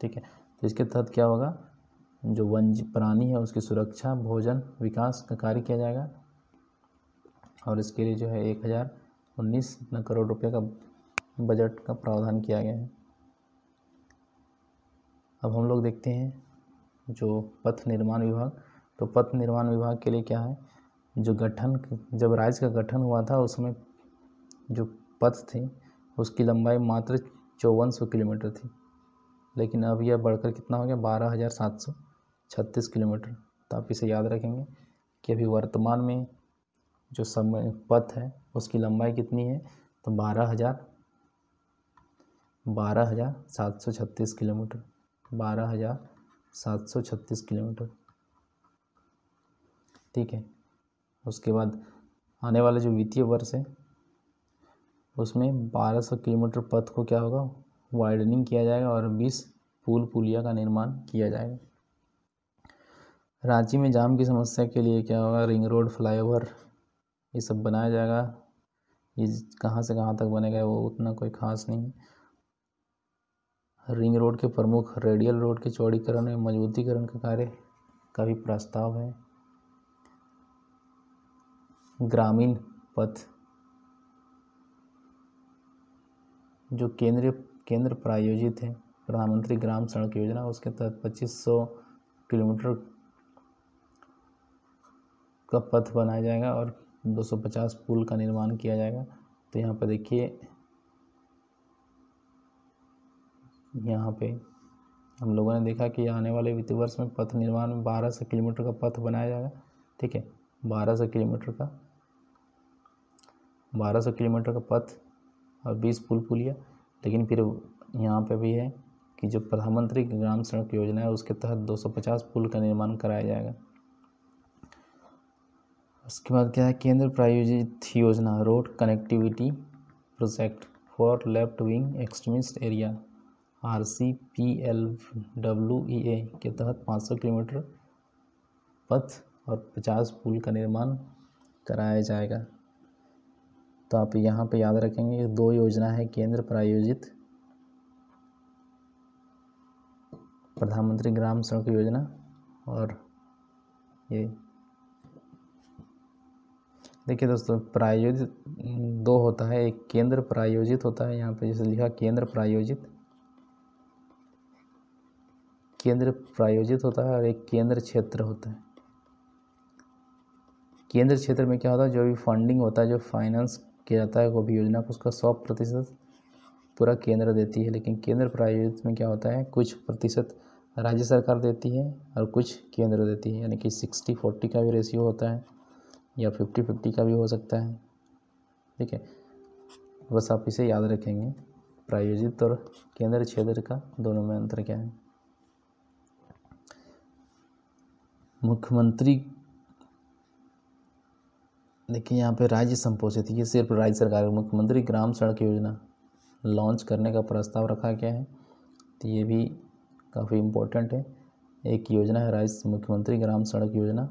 ठीक है तो इसके तहत क्या होगा जो वन प्राणी है उसकी सुरक्षा भोजन विकास का कार्य किया जाएगा और इसके लिए जो है एक हज़ार उन्नीस करोड़ रुपये का बजट का प्रावधान किया गया है अब हम लोग देखते हैं जो पथ निर्माण विभाग तो पथ निर्माण विभाग के लिए क्या है जो गठन जब राज्य का गठन हुआ था उसमें जो पथ थे उसकी लंबाई मात्र चौवन सौ किलोमीटर थी लेकिन अब यह बढ़कर कितना हो गया बारह हज़ार सात सौ छत्तीस किलोमीटर तो आप इसे याद रखेंगे कि अभी वर्तमान में जो समय पथ है उसकी लंबाई कितनी है तो बारह हज़ार बारह हज़ार सात सौ छत्तीस किलोमीटर बारह हज़ार सात सौ छत्तीस किलोमीटर ठीक है उसके बाद आने वाला जो वित्तीय वर्ष है उसमें बारह सौ किलोमीटर पथ को क्या होगा वाइडनिंग किया जाएगा और बीस पुल पुलिया का निर्माण किया जाएगा रांची में जाम की समस्या के लिए क्या होगा रिंग रोड फ्लाईओवर ये सब बनाया जाएगा ये कहाँ से कहाँ तक बनेगा वो उतना कोई खास नहीं रिंग रोड के प्रमुख रेडियल रोड के चौड़ीकरण एवं मजबूतीकरण का कार्य का भी प्रस्ताव है ग्रामीण पथ जो केंद्रीय केंद्र प्रायोजित है प्रधानमंत्री ग्राम सड़क योजना उसके तहत 2500 किलोमीटर का पथ बनाया जाएगा और 250 पुल का निर्माण किया जाएगा तो यहाँ पर देखिए यहाँ पे हम लोगों ने देखा कि आने वाले वित्त वर्ष में पथ निर्माण में बारह सौ किलोमीटर का पथ बनाया जाएगा ठीक है बारह सौ किलोमीटर का बारह सौ किलोमीटर का पथ और बीस पुल पुलिया लेकिन फिर यहाँ पे भी है कि जो प्रधानमंत्री ग्राम सड़क योजना है उसके तहत 250 पुल का निर्माण कराया जाएगा उसके बाद क्या है केंद्र प्रायोजित योजना road connectivity project for left wing extremist area R C P L W E A के तहत 500 किलोमीटर पथ और 50 पुल का निर्माण कराया जाएगा तो आप यहाँ पे याद रखेंगे दो योजना है केंद्र प्रायोजित प्रधानमंत्री ग्राम सड़क योजना और ये देखिए दोस्तों प्रायोजित दो होता है एक केंद्र प्रायोजित होता है यहाँ पे जैसे लिखा केंद्र प्रायोजित केंद्र प्रायोजित होता है और एक केंद्र क्षेत्र होता है केंद्र क्षेत्र में क्या होता है जो भी फंडिंग होता है जो फाइनेंस किया जाता है वो भी योजना को उसका सौ प्रतिशत पूरा केंद्र देती है लेकिन केंद्र प्रायोजित में क्या होता है कुछ प्रतिशत राज्य सरकार देती है और कुछ केंद्र देती है यानी कि सिक्सटी फोर्टी का भी रेशियो होता है या फिफ्टी फिफ्टी का भी हो सकता है ठीक है बस आप इसे याद रखेंगे प्रायोजित और केंद्र क्षेत्र का दोनों में अंतर क्या है मुख्यमंत्री देखिए यहाँ पे राज्य संपोषित ये सिर्फ राज्य सरकार मुख्यमंत्री ग्राम सड़क योजना लॉन्च करने का प्रस्ताव रखा गया है तो ये भी काफ़ी इम्पोर्टेंट है एक योजना है राज्य मुख्यमंत्री ग्राम सड़क योजना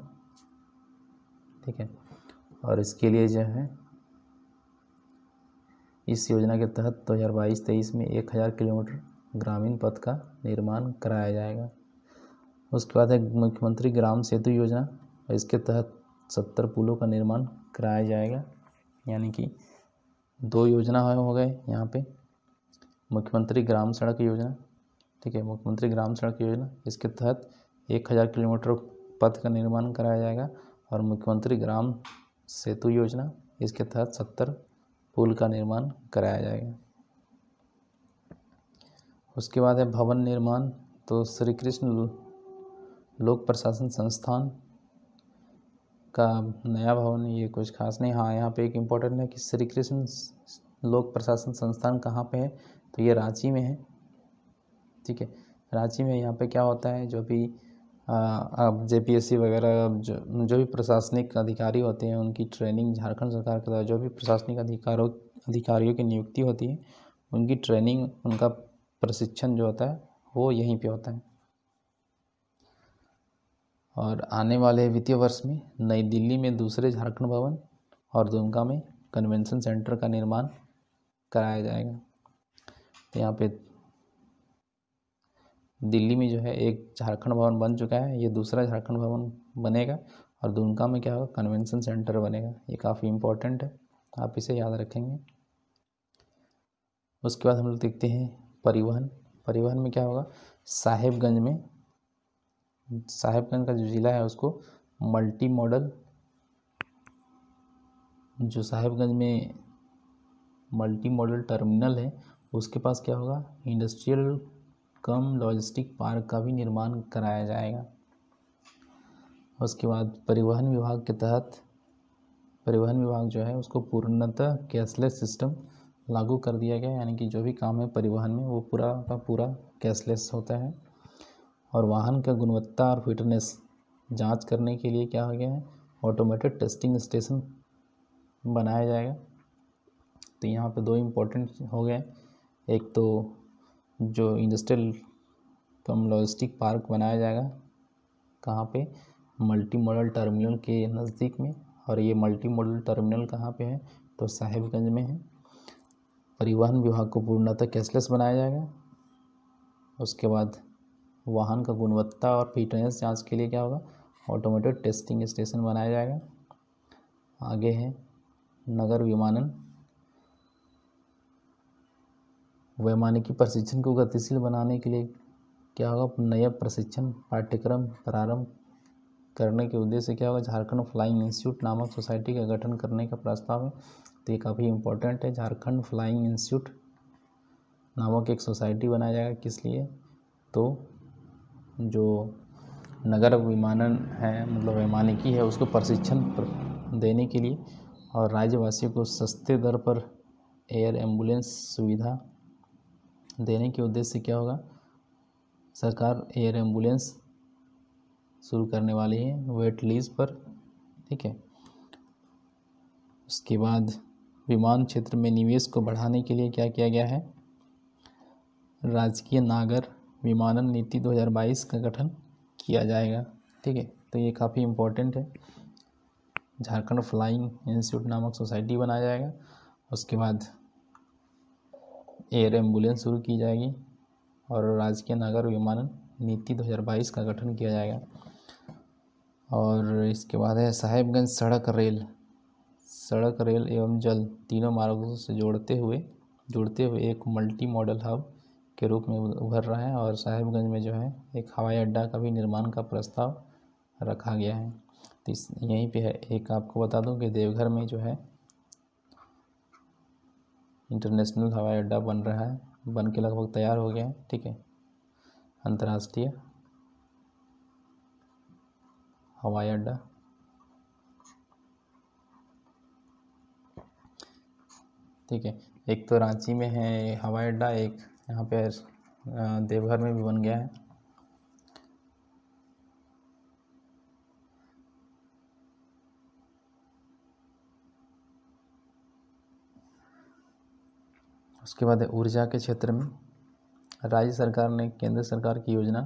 ठीक है और इसके लिए जो है इस योजना के तहत दो हज़ार बाईस तेईस में एक हज़ार किलोमीटर ग्रामीण पथ का निर्माण कराया जाएगा उसके बाद है मुख्यमंत्री ग्राम सेतु योजना और इसके तहत सत्तर पुलों का निर्माण कराया जाएगा यानी कि दो योजना हो गए यहाँ पे मुख्यमंत्री ग्राम सड़क योजना ठीक है मुख्यमंत्री ग्राम सड़क योजना इसके तहत एक हज़ार किलोमीटर पथ का निर्माण कराया जाएगा और मुख्यमंत्री ग्राम सेतु योजना इसके तहत सत्तर पुल का निर्माण कराया जाएगा उसके बाद है भवन निर्माण तो श्री कृष्ण लोक प्रशासन संस्थान का नया भवन ये कुछ खास नहीं हाँ यहाँ पे एक इम्पोर्टेंट है कि श्री कृष्ण लोक प्रशासन संस्थान कहाँ पे है तो ये रांची में है ठीक है रांची में यहाँ पे क्या होता है जो भी अब जे वगैरह जो जो भी प्रशासनिक अधिकारी होते हैं उनकी ट्रेनिंग झारखंड सरकार के द्वारा जो भी प्रशासनिक अधिकारों अधिकारियों की नियुक्ति होती है उनकी ट्रेनिंग उनका प्रशिक्षण जो होता है वो यहीं पे होता है और आने वाले वित्तीय वर्ष में नई दिल्ली में दूसरे झारखंड भवन और दुमका में कन्वेंशन सेंटर का निर्माण कराया जाएगा तो यहाँ पर दिल्ली में जो है एक झारखंड भवन बन चुका है ये दूसरा झारखंड भवन बनेगा और दुमका में क्या होगा कन्वेंशन सेंटर बनेगा ये काफ़ी इम्पोर्टेंट है आप इसे याद रखेंगे उसके बाद हम लोग देखते हैं परिवहन परिवहन में क्या होगा साहेबगंज में साहेबगंज का जो ज़िला है उसको मल्टी मॉडल जो साहेबगंज में मल्टी मॉडल टर्मिनल है उसके पास क्या होगा इंडस्ट्रियल कम लॉजिस्टिक पार्क का भी निर्माण कराया जाएगा उसके बाद परिवहन विभाग के तहत परिवहन विभाग जो है उसको पूर्णतः कैशलेस सिस्टम लागू कर दिया गया यानी कि जो भी काम है परिवहन में वो पूरा का पूरा कैशलेस होता है और वाहन का गुणवत्ता और फिटनेस जांच करने के लिए क्या हो गया है ऑटोमेटेड टेस्टिंग स्टेशन बनाया जाएगा तो यहाँ पे दो इम्पोर्टेंट हो गए एक तो जो इंडस्ट्रियल कम लॉजिस्टिक पार्क बनाया जाएगा कहाँ पे मल्टी मॉडल टर्मिनल के नज़दीक में और ये मल्टी मॉडल टर्मिनल कहाँ पे है तो साहिबगंज में है परिवहन विभाग को पूर्णतः कैशलेस बनाया जाएगा उसके बाद वाहन का गुणवत्ता और फिटनेस जांच के लिए क्या होगा ऑटोमेटेड टेस्टिंग स्टेशन बनाया जाएगा आगे है नगर विमानन वैमानिकी प्रशिक्षण को गतिशील बनाने के लिए क्या होगा नया प्रशिक्षण पाठ्यक्रम प्रारंभ करने के उद्देश्य क्या होगा झारखंड फ्लाइंग इंस्टीट्यूट नामक सोसाइटी का गठन करने का प्रस्ताव है तो ये काफ़ी इंपॉर्टेंट है झारखंड फ्लाइंग इंस्टीट्यूट नामक एक सोसाइटी बनाया जाएगा किस लिए तो जो नगर विमानन है मतलब वैमानिकी है उसको प्रशिक्षण देने के लिए और राज्यवासियों को सस्ते दर पर एयर एम्बुलेंस सुविधा देने के उद्देश्य से क्या होगा सरकार एयर एम्बुलेंस शुरू करने वाली है वेट लीज पर ठीक है उसके बाद विमान क्षेत्र में निवेश को बढ़ाने के लिए क्या किया गया है राजकीय नागर विमानन नीति 2022 का गठन किया जाएगा ठीक है तो ये काफ़ी इम्पोर्टेंट है झारखंड फ्लाइंग इंस्टीट्यूट नामक सोसाइटी बनाया जाएगा उसके बाद एयर एम्बुलेंस शुरू की जाएगी और राजकीय नागर विमानन नीति 2022 का गठन किया जाएगा और इसके बाद है साहेबगंज सड़क रेल सड़क रेल एवं जल तीनों मार्गों से जोड़ते हुए जुड़ते हुए एक मल्टी मॉडल हब के रूप में उभर रहा है और साहिबगंज में जो है एक हवाई अड्डा का भी निर्माण का प्रस्ताव रखा गया है तो इस यहीं पे है एक आपको बता दूं कि देवघर में जो है इंटरनेशनल हवाई अड्डा बन रहा है बन के लगभग तैयार हो गया है ठीक है अंतर्राष्ट्रीय हवाई अड्डा ठीक है एक तो रांची में है हवाई अड्डा एक यहाँ पे देवघर में भी बन गया है उसके बाद है ऊर्जा के क्षेत्र में राज्य सरकार ने केंद्र सरकार की योजना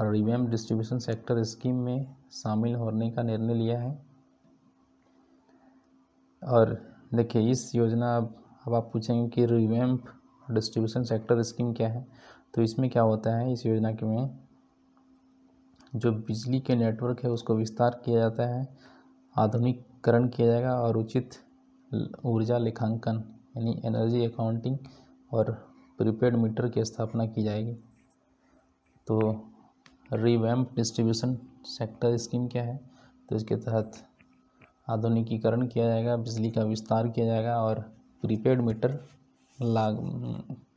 और रिवेम डिस्ट्रीब्यूशन सेक्टर स्कीम में शामिल होने का निर्णय लिया है और देखिए इस योजना अब अब आप पूछेंगे कि रिवेम डिस्ट्रीब्यूशन सेक्टर स्कीम क्या है तो इसमें क्या होता है इस योजना के में जो बिजली के नेटवर्क है उसको विस्तार किया जाता है आधुनिकीकरण किया जाएगा और उचित ऊर्जा लेखांकन यानी एनर्जी अकाउंटिंग और प्रीपेड मीटर की स्थापना की जाएगी तो रिवैम्प डिस्ट्रीब्यूशन सेक्टर स्कीम क्या है तो इसके तहत आधुनिकीकरण किया जाएगा बिजली का विस्तार किया जाएगा और प्रीपेड मीटर लाग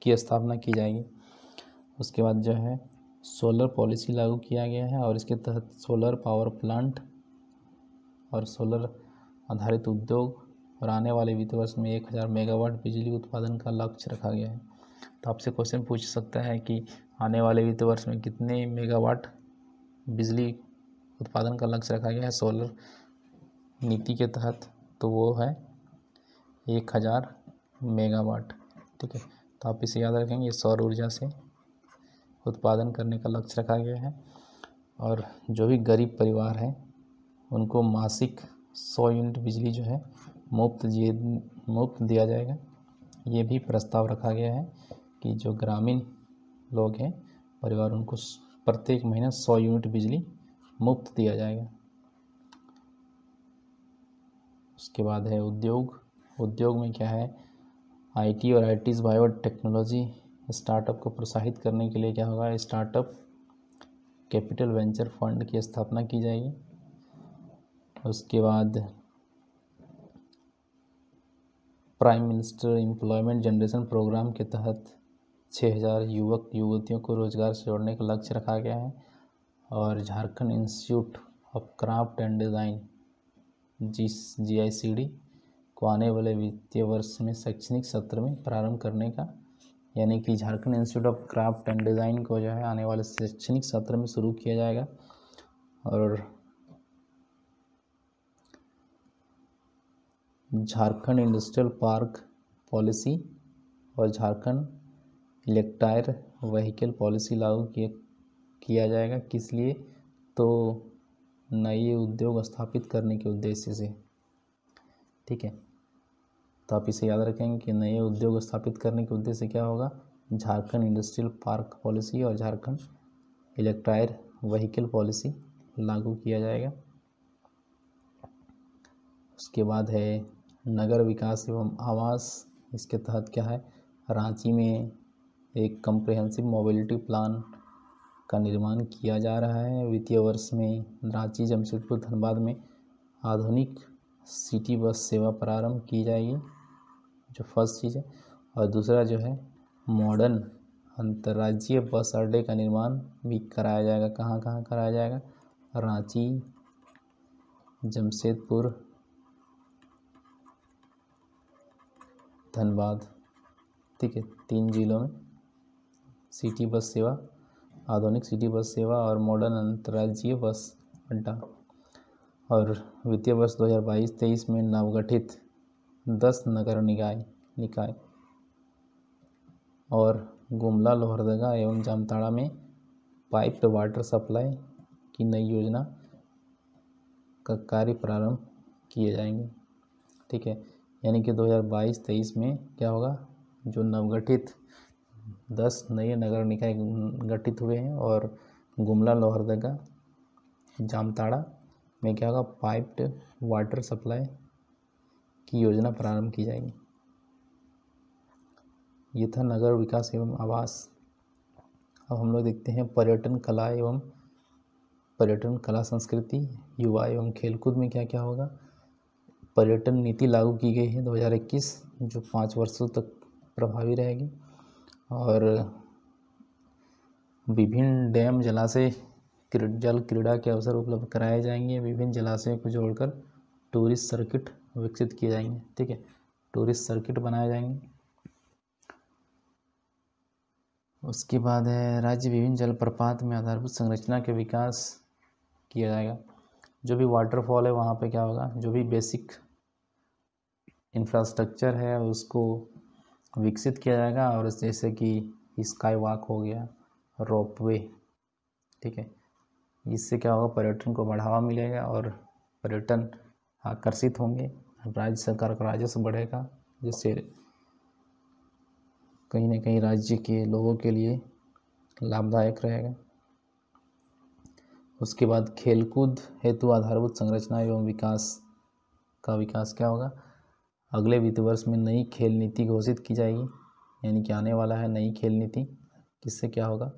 की स्थापना की जाएगी उसके बाद जो है सोलर पॉलिसी लागू किया गया है और इसके तहत सोलर पावर प्लांट और सोलर आधारित उद्योग और आने वाले वित्त वर्ष में एक हज़ार मेगावाट बिजली उत्पादन का लक्ष्य रखा गया है तो आपसे क्वेश्चन पूछ सकता है कि आने वाले वित्त वर्ष में कितने मेगावाट बिजली उत्पादन का लक्ष्य रखा गया है सोलर नीति के तहत तो वो है एक हज़ार मेगावाट ठीक है तो आप इसे याद रखेंगे ये सौर ऊर्जा से उत्पादन करने का लक्ष्य रखा गया है और जो भी गरीब परिवार हैं उनको मासिक सौ यूनिट बिजली जो है मुफ्त जी मुफ्त दिया जाएगा ये भी प्रस्ताव रखा गया है कि जो ग्रामीण लोग हैं परिवार उनको प्रत्येक महीना सौ यूनिट बिजली मुफ्त दिया जाएगा उसके बाद है उद्योग उद्योग में क्या है आईटी और ITES biotechnology startup को प्रोत्साहित करने के लिए क्या होगा स्टार्टअप कैपिटल वेंचर फंड की स्थापना की जाएगी उसके बाद Prime Minister Employment Generation Programme के तहत 6000 युवक युवतियों को रोजगार से जोड़ने का लक्ष्य रखा गया है और Jharkhand Institute of Craft and Design G G I C D को आने वाले वित्तीय वर्ष में शैक्षणिक सत्र में प्रारंभ करने का यानी कि Jharkhand Institute of Craft and Design को जो है आने वाले शैक्षणिक सत्र में शुरू किया जाएगा और झारखंड इंडस्ट्रियल पार्क पॉलिसी और झारखंड इलेक्टायर वहीकल पॉलिसी लागू किया किया जाएगा किस लिए तो नए उद्योग स्थापित करने के उद्देश्य से ठीक है तो आप इसे याद रखेंगे कि नए उद्योग स्थापित करने के उद्देश्य क्या होगा झारखंड इंडस्ट्रियल पार्क पॉलिसी और झारखंड इलेक्ट्रायर वहीकल पॉलिसी लागू किया जाएगा उसके बाद है नगर विकास एवं आवास इसके तहत क्या है रांची में एक कम्प्रहेंसिव मोबिलिटी प्लान का निर्माण किया जा रहा है वित्तीय वर्ष में रांची जमशेदपुर धनबाद में आधुनिक सिटी बस सेवा प्रारंभ की जाएगी जो फर्स्ट चीज़ है और दूसरा जो है मॉडर्न अंतर्राज्यीय बस अड्डे का निर्माण भी कराया जाएगा कहाँ कहाँ कराया जाएगा रांची जमशेदपुर धनबाद ठीक है तीन जिलों में सिटी बस सेवा आधुनिक सिटी बस सेवा और मॉडर्न अंतर्राज्यीय बस अड्डा और वित्तीय वर्ष 2022-23 में नवगठित दस नगर निकाय निकाय और गुमला लोहरदगा एवं जामताड़ा में पाइप्ड वाटर सप्लाई की नई योजना का कार्य प्रारंभ किए जाएंगे ठीक है यानी कि 2022-23 में क्या होगा जो नवगठित दस नए नगर निकाय गठित हुए हैं और गुमला लोहरदगा जामताड़ा में क्या होगा पाइप्ड वाटर सप्लाई की योजना प्रारंभ की जाएगी ये था नगर विकास एवं आवास अब हम लोग देखते हैं पर्यटन कला एवं पर्यटन कला संस्कृति युवा एवं खेलकूद में क्या क्या होगा पर्यटन नीति लागू की गई है 2021 जो पाँच वर्षों तक प्रभावी रहेगी और विभिन्न डैम जलाशय जल क्रीड़ा के अवसर उपलब्ध कराए जाएंगे विभिन्न जलाशयों को जोड़कर टूरिस्ट सर्किट विकसित किए जाएंगे ठीक है टूरिस्ट सर्किट बनाए जाएंगे उसके बाद है राज्य विभिन्न जलप्रपात में आधारभूत संरचना के विकास किया जाएगा जो भी वाटरफॉल है वहाँ पे क्या होगा जो भी बेसिक इंफ्रास्ट्रक्चर है उसको विकसित किया जाएगा और जैसे कि स्काई वॉक हो गया रोप वे ठीक है इससे क्या होगा पर्यटन को बढ़ावा मिलेगा और पर्यटन आकर्षित होंगे राज्य सरकार का राजस्व बढ़ेगा जिससे कहीं ना कहीं राज्य के लोगों के लिए लाभदायक रहेगा उसके बाद खेलकूद हेतु आधारभूत संरचना एवं विकास का विकास क्या होगा अगले वित्त वर्ष में नई खेल नीति घोषित की जाएगी यानी कि आने वाला है नई खेल नीति किससे क्या होगा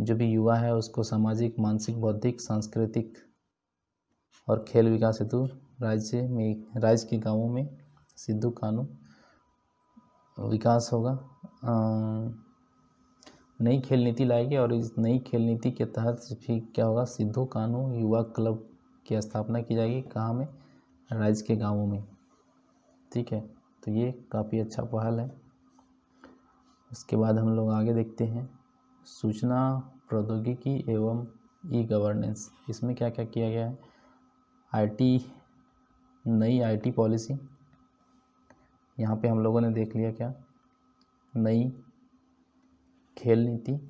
जो भी युवा है उसको सामाजिक मानसिक बौद्धिक सांस्कृतिक और खेल विकास हेतु राज्य में राज्य के गांवों में सिद्धू कानू विकास होगा नई खेल नीति लाएगी और इस नई खेल नीति के तहत भी क्या होगा सिद्धू कानू युवा क्लब की स्थापना की जाएगी कहाँ में राज्य के गांवों में ठीक है तो ये काफ़ी अच्छा पहल है उसके बाद हम लोग आगे देखते हैं सूचना प्रौद्योगिकी एवं ई गवर्नेंस इसमें क्या क्या किया गया है आईटी नई आईटी पॉलिसी यहाँ पे हम लोगों ने देख लिया क्या नई खेल नीति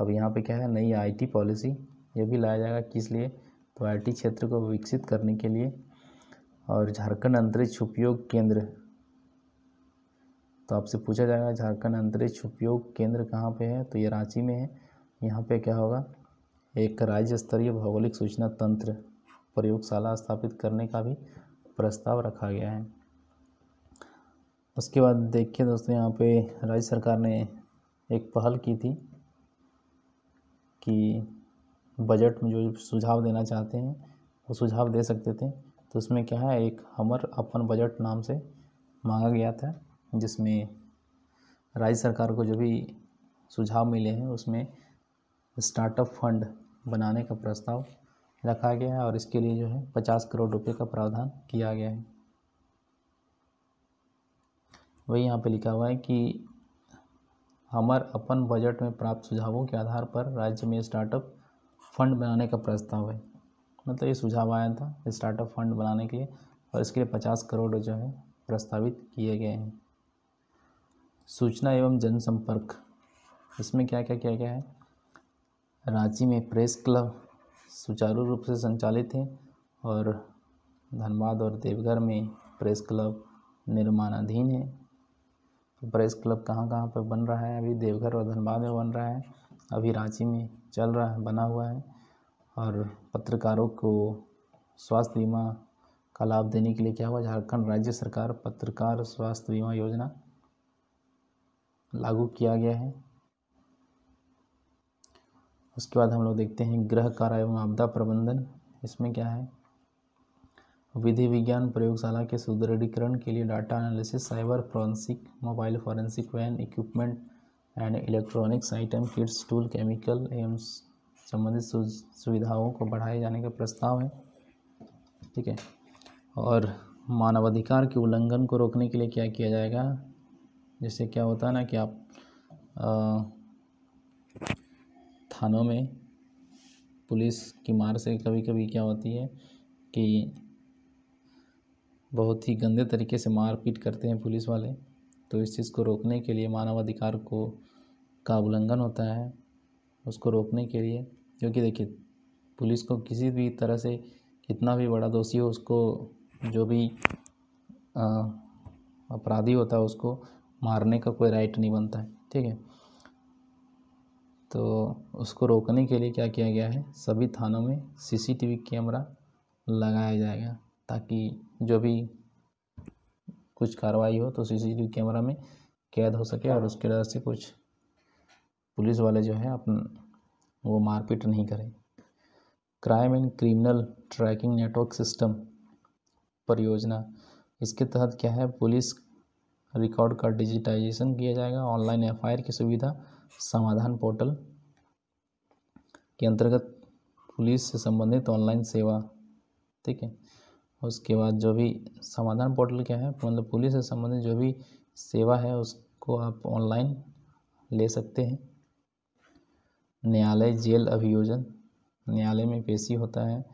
अब यहाँ पे क्या है नई आईटी पॉलिसी ये भी लाया जाएगा किस लिए तो आईटी क्षेत्र को विकसित करने के लिए और झारखंड अंतरिक्ष उपयोग केंद्र तो आपसे पूछा जाएगा झारखंड अंतरिक्ष उपयोग केंद्र कहाँ पे है तो ये रांची में है यहाँ पे क्या होगा एक राज्य स्तरीय भौगोलिक सूचना तंत्र प्रयोगशाला स्थापित करने का भी प्रस्ताव रखा गया है उसके बाद देखिए दोस्तों यहाँ पे राज्य सरकार ने एक पहल की थी कि बजट में जो सुझाव देना चाहते हैं वो सुझाव दे सकते थे तो उसमें क्या है एक हमर अपन बजट नाम से मांगा गया था जिसमें राज्य सरकार को जो भी सुझाव मिले हैं उसमें स्टार्टअप फंड बनाने का प्रस्ताव रखा गया है और इसके लिए जो है पचास करोड़ रुपए का प्रावधान किया गया है वही यहाँ पे लिखा हुआ है कि हमार अपन बजट में प्राप्त सुझावों के आधार पर राज्य में स्टार्टअप फंड बनाने का प्रस्ताव है मतलब ये सुझाव आया था स्टार्टअप फंड बनाने के लिए और इसके लिए पचास करोड़ जो है प्रस्तावित किए गए हैं सूचना एवं जनसंपर्क इसमें क्या क्या किया गया है रांची में प्रेस क्लब सुचारू रूप से संचालित है और धनबाद और देवघर में प्रेस क्लब निर्माणाधीन है तो प्रेस क्लब कहाँ कहाँ पर बन रहा है अभी देवघर और धनबाद में बन रहा है अभी रांची में चल रहा है बना हुआ है और पत्रकारों को स्वास्थ्य बीमा का लाभ देने के लिए क्या हुआ झारखंड राज्य सरकार पत्रकार स्वास्थ्य बीमा योजना लागू किया गया है उसके बाद हम लोग देखते हैं गृह कार्य एवं आपदा प्रबंधन इसमें क्या है विधि विज्ञान प्रयोगशाला के सुदृढ़ीकरण के लिए data analysis cyber forensic mobile forensic van equipment and electronics item kits tool chemical एम्स संबंधित सुविधाओं को बढ़ाए जाने का प्रस्ताव है ठीक है और मानवाधिकार के उल्लंघन को रोकने के लिए क्या किया जाएगा जैसे क्या होता है ना कि आप आ, थानों में पुलिस की मार से कभी कभी क्या होती है कि बहुत ही गंदे तरीके से मारपीट करते हैं पुलिस वाले तो इस चीज़ को रोकने के लिए मानवाधिकार को का उल्लंघन होता है उसको रोकने के लिए क्योंकि देखिए पुलिस को किसी भी तरह से कितना भी बड़ा दोषी हो उसको जो भी अपराधी होता है उसको मारने का कोई राइट नहीं बनता है ठीक है तो उसको रोकने के लिए क्या किया गया है सभी थानों में सीसीटीवी कैमरा लगाया जाएगा ताकि जो भी कुछ कार्रवाई हो तो सीसीटीवी कैमरा में कैद हो सके और उसके डर से कुछ पुलिस वाले जो है अपन वो मारपीट नहीं करें crime and criminal tracking network system परियोजना इसके तहत क्या है पुलिस रिकॉर्ड का डिजिटाइजेशन किया जाएगा ऑनलाइन एफ की सुविधा समाधान पोर्टल के अंतर्गत पुलिस से संबंधित ऑनलाइन सेवा ठीक है उसके बाद जो भी समाधान पोर्टल क्या है मतलब पुलिस से संबंधित जो भी सेवा है उसको आप ऑनलाइन ले सकते हैं न्यायालय जेल अभियोजन न्यायालय में पेशी होता है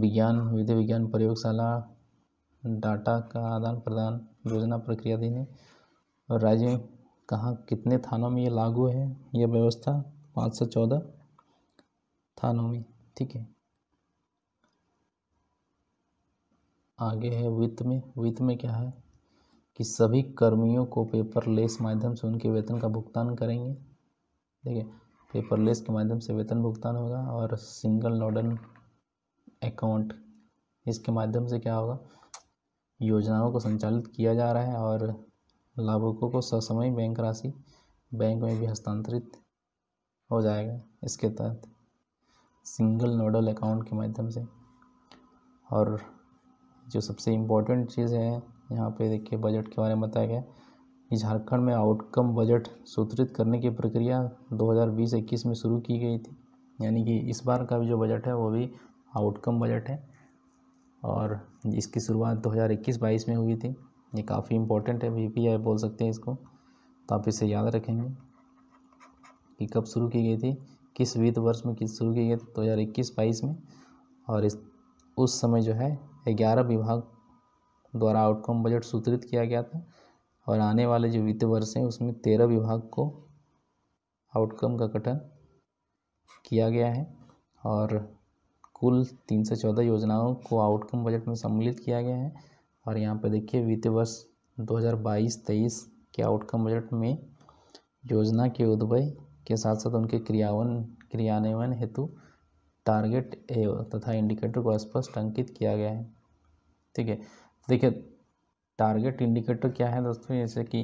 विज्ञान विधि विज्ञान प्रयोगशाला डाटा का आदान प्रदान योजना प्रक्रिया है और राज्य कहाँ कितने थानों में ये लागू है यह व्यवस्था पाँच सौ चौदह थानों में ठीक है आगे है वित्त में वित्त में क्या है कि सभी कर्मियों को पेपरलेस माध्यम से उनके वेतन का भुगतान करेंगे ठीक है पेपरलेस के माध्यम से वेतन भुगतान होगा और सिंगल नोडल अकाउंट इसके माध्यम से क्या होगा योजनाओं को संचालित किया जा रहा है और लाभुकों को ससमय बैंक राशि बैंक में भी हस्तांतरित हो जाएगा इसके तहत सिंगल नोडल अकाउंट के माध्यम से और जो सबसे इम्पोर्टेंट चीज़ है यहाँ पे देखिए बजट के बारे में बताया गया झारखंड में आउटकम बजट सूत्रित करने की प्रक्रिया 2020-21 में शुरू की गई थी यानी कि इस बार का भी जो बजट है वो भी आउटकम बजट है और इसकी शुरुआत 2021-22 में हुई थी ये काफ़ी इम्पोर्टेंट है वी पी बोल सकते हैं इसको तो आप इसे याद रखेंगे कि कब शुरू की गई थी किस वित्त वर्ष में किस शुरू की गई थी दो हज़ार इक्कीस बाईस में और इस उस समय जो है ग्यारह विभाग द्वारा आउटकम बजट सूत्रित किया गया था और आने वाले जो वित्त वर्ष हैं उसमें तेरह विभाग को आउटकम का गठन किया गया है और कुल तीन सौ चौदह योजनाओं को आउटकम बजट में सम्मिलित किया गया है और यहाँ पर देखिए वित्त वर्ष दो हज़ार बाईस तेईस के आउटकम बजट में योजना के उद्भय के साथ साथ उनके क्रियावन क्रियान्वयन हेतु टारगेट तथा इंडिकेटर को स्पष्ट अंकित किया गया है ठीक है देखिए टारगेट इंडिकेटर क्या है दोस्तों जैसे कि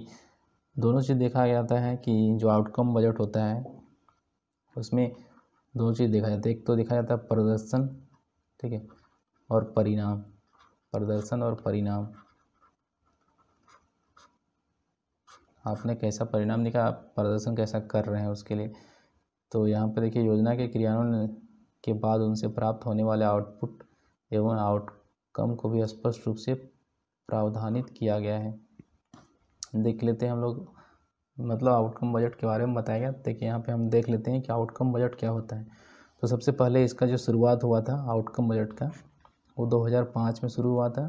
दोनों चीज़ देखा जाता है कि जो आउटकम बजट होता है उसमें दोनों चीज़ देखा जाता है एक तो देखा जाता है प्रदर्शन ठीक है और परिणाम प्रदर्शन और परिणाम आपने कैसा परिणाम निकाला प्रदर्शन कैसा कर रहे हैं उसके लिए तो यहाँ पर देखिए योजना के क्रियान्वयन के बाद उनसे प्राप्त होने वाले आउटपुट एवं आउटकम को भी स्पष्ट रूप से प्रावधानित किया गया है देख लेते हैं हम लोग मतलब आउटकम बजट के बारे में बताया गया देखिए यहाँ पे हम देख लेते हैं कि आउटकम बजट क्या होता है तो सबसे पहले इसका जो शुरुआत हुआ था आउटकम बजट का वो 2005 में शुरू हुआ था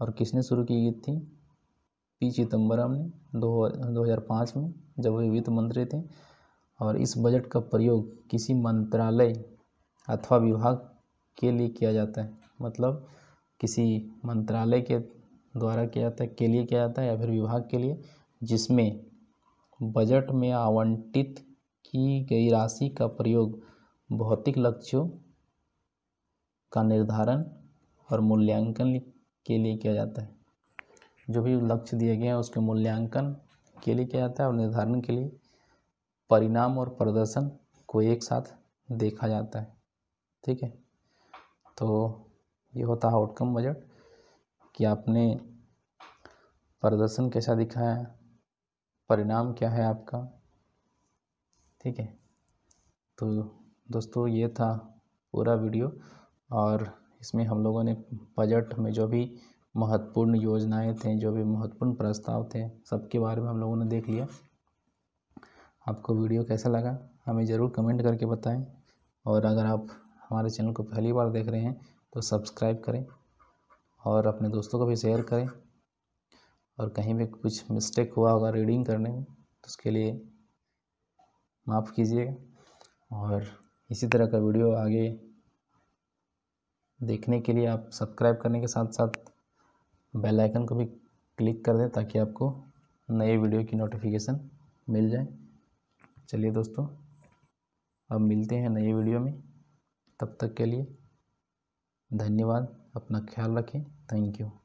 और किसने शुरू की गई थी पी चिदम्बरम ने दो दो हज़ार पाँच में जब वे वित्त मंत्री थे और इस बजट का प्रयोग किसी मंत्रालय अथवा विभाग के लिए किया जाता है मतलब किसी मंत्रालय के द्वारा किया जाता है के लिए किया जाता है या फिर विभाग के लिए जिसमें बजट में आवंटित की गई राशि का प्रयोग भौतिक लक्ष्यों का निर्धारण और मूल्यांकन के लिए किया जाता है जो भी लक्ष्य दिए गए हैं उसके मूल्यांकन के लिए किया जाता है और निर्धारण के लिए परिणाम और प्रदर्शन को एक साथ देखा जाता है ठीक है तो ये होता है आउटकम बजट कि आपने प्रदर्शन कैसा दिखाया परिणाम क्या है आपका ठीक है तो दोस्तों ये था पूरा वीडियो और इसमें हम लोगों ने बजट में जो भी महत्वपूर्ण योजनाएं थे जो भी महत्वपूर्ण प्रस्ताव थे सबके बारे में हम लोगों ने देख लिया आपको वीडियो कैसा लगा हमें ज़रूर कमेंट करके बताएं और अगर आप हमारे चैनल को पहली बार देख रहे हैं तो सब्सक्राइब करें और अपने दोस्तों को भी शेयर करें और कहीं भी कुछ मिस्टेक हुआ होगा रीडिंग करने में तो उसके लिए माफ़ कीजिएगा और इसी तरह का वीडियो आगे देखने के लिए आप सब्सक्राइब करने के साथ साथ बेल आइकन को भी क्लिक कर दें ताकि आपको नए वीडियो की नोटिफिकेशन मिल जाए चलिए दोस्तों अब मिलते हैं नए वीडियो में तब तक के लिए धन्यवाद अपना ख्याल रखें थैंक यू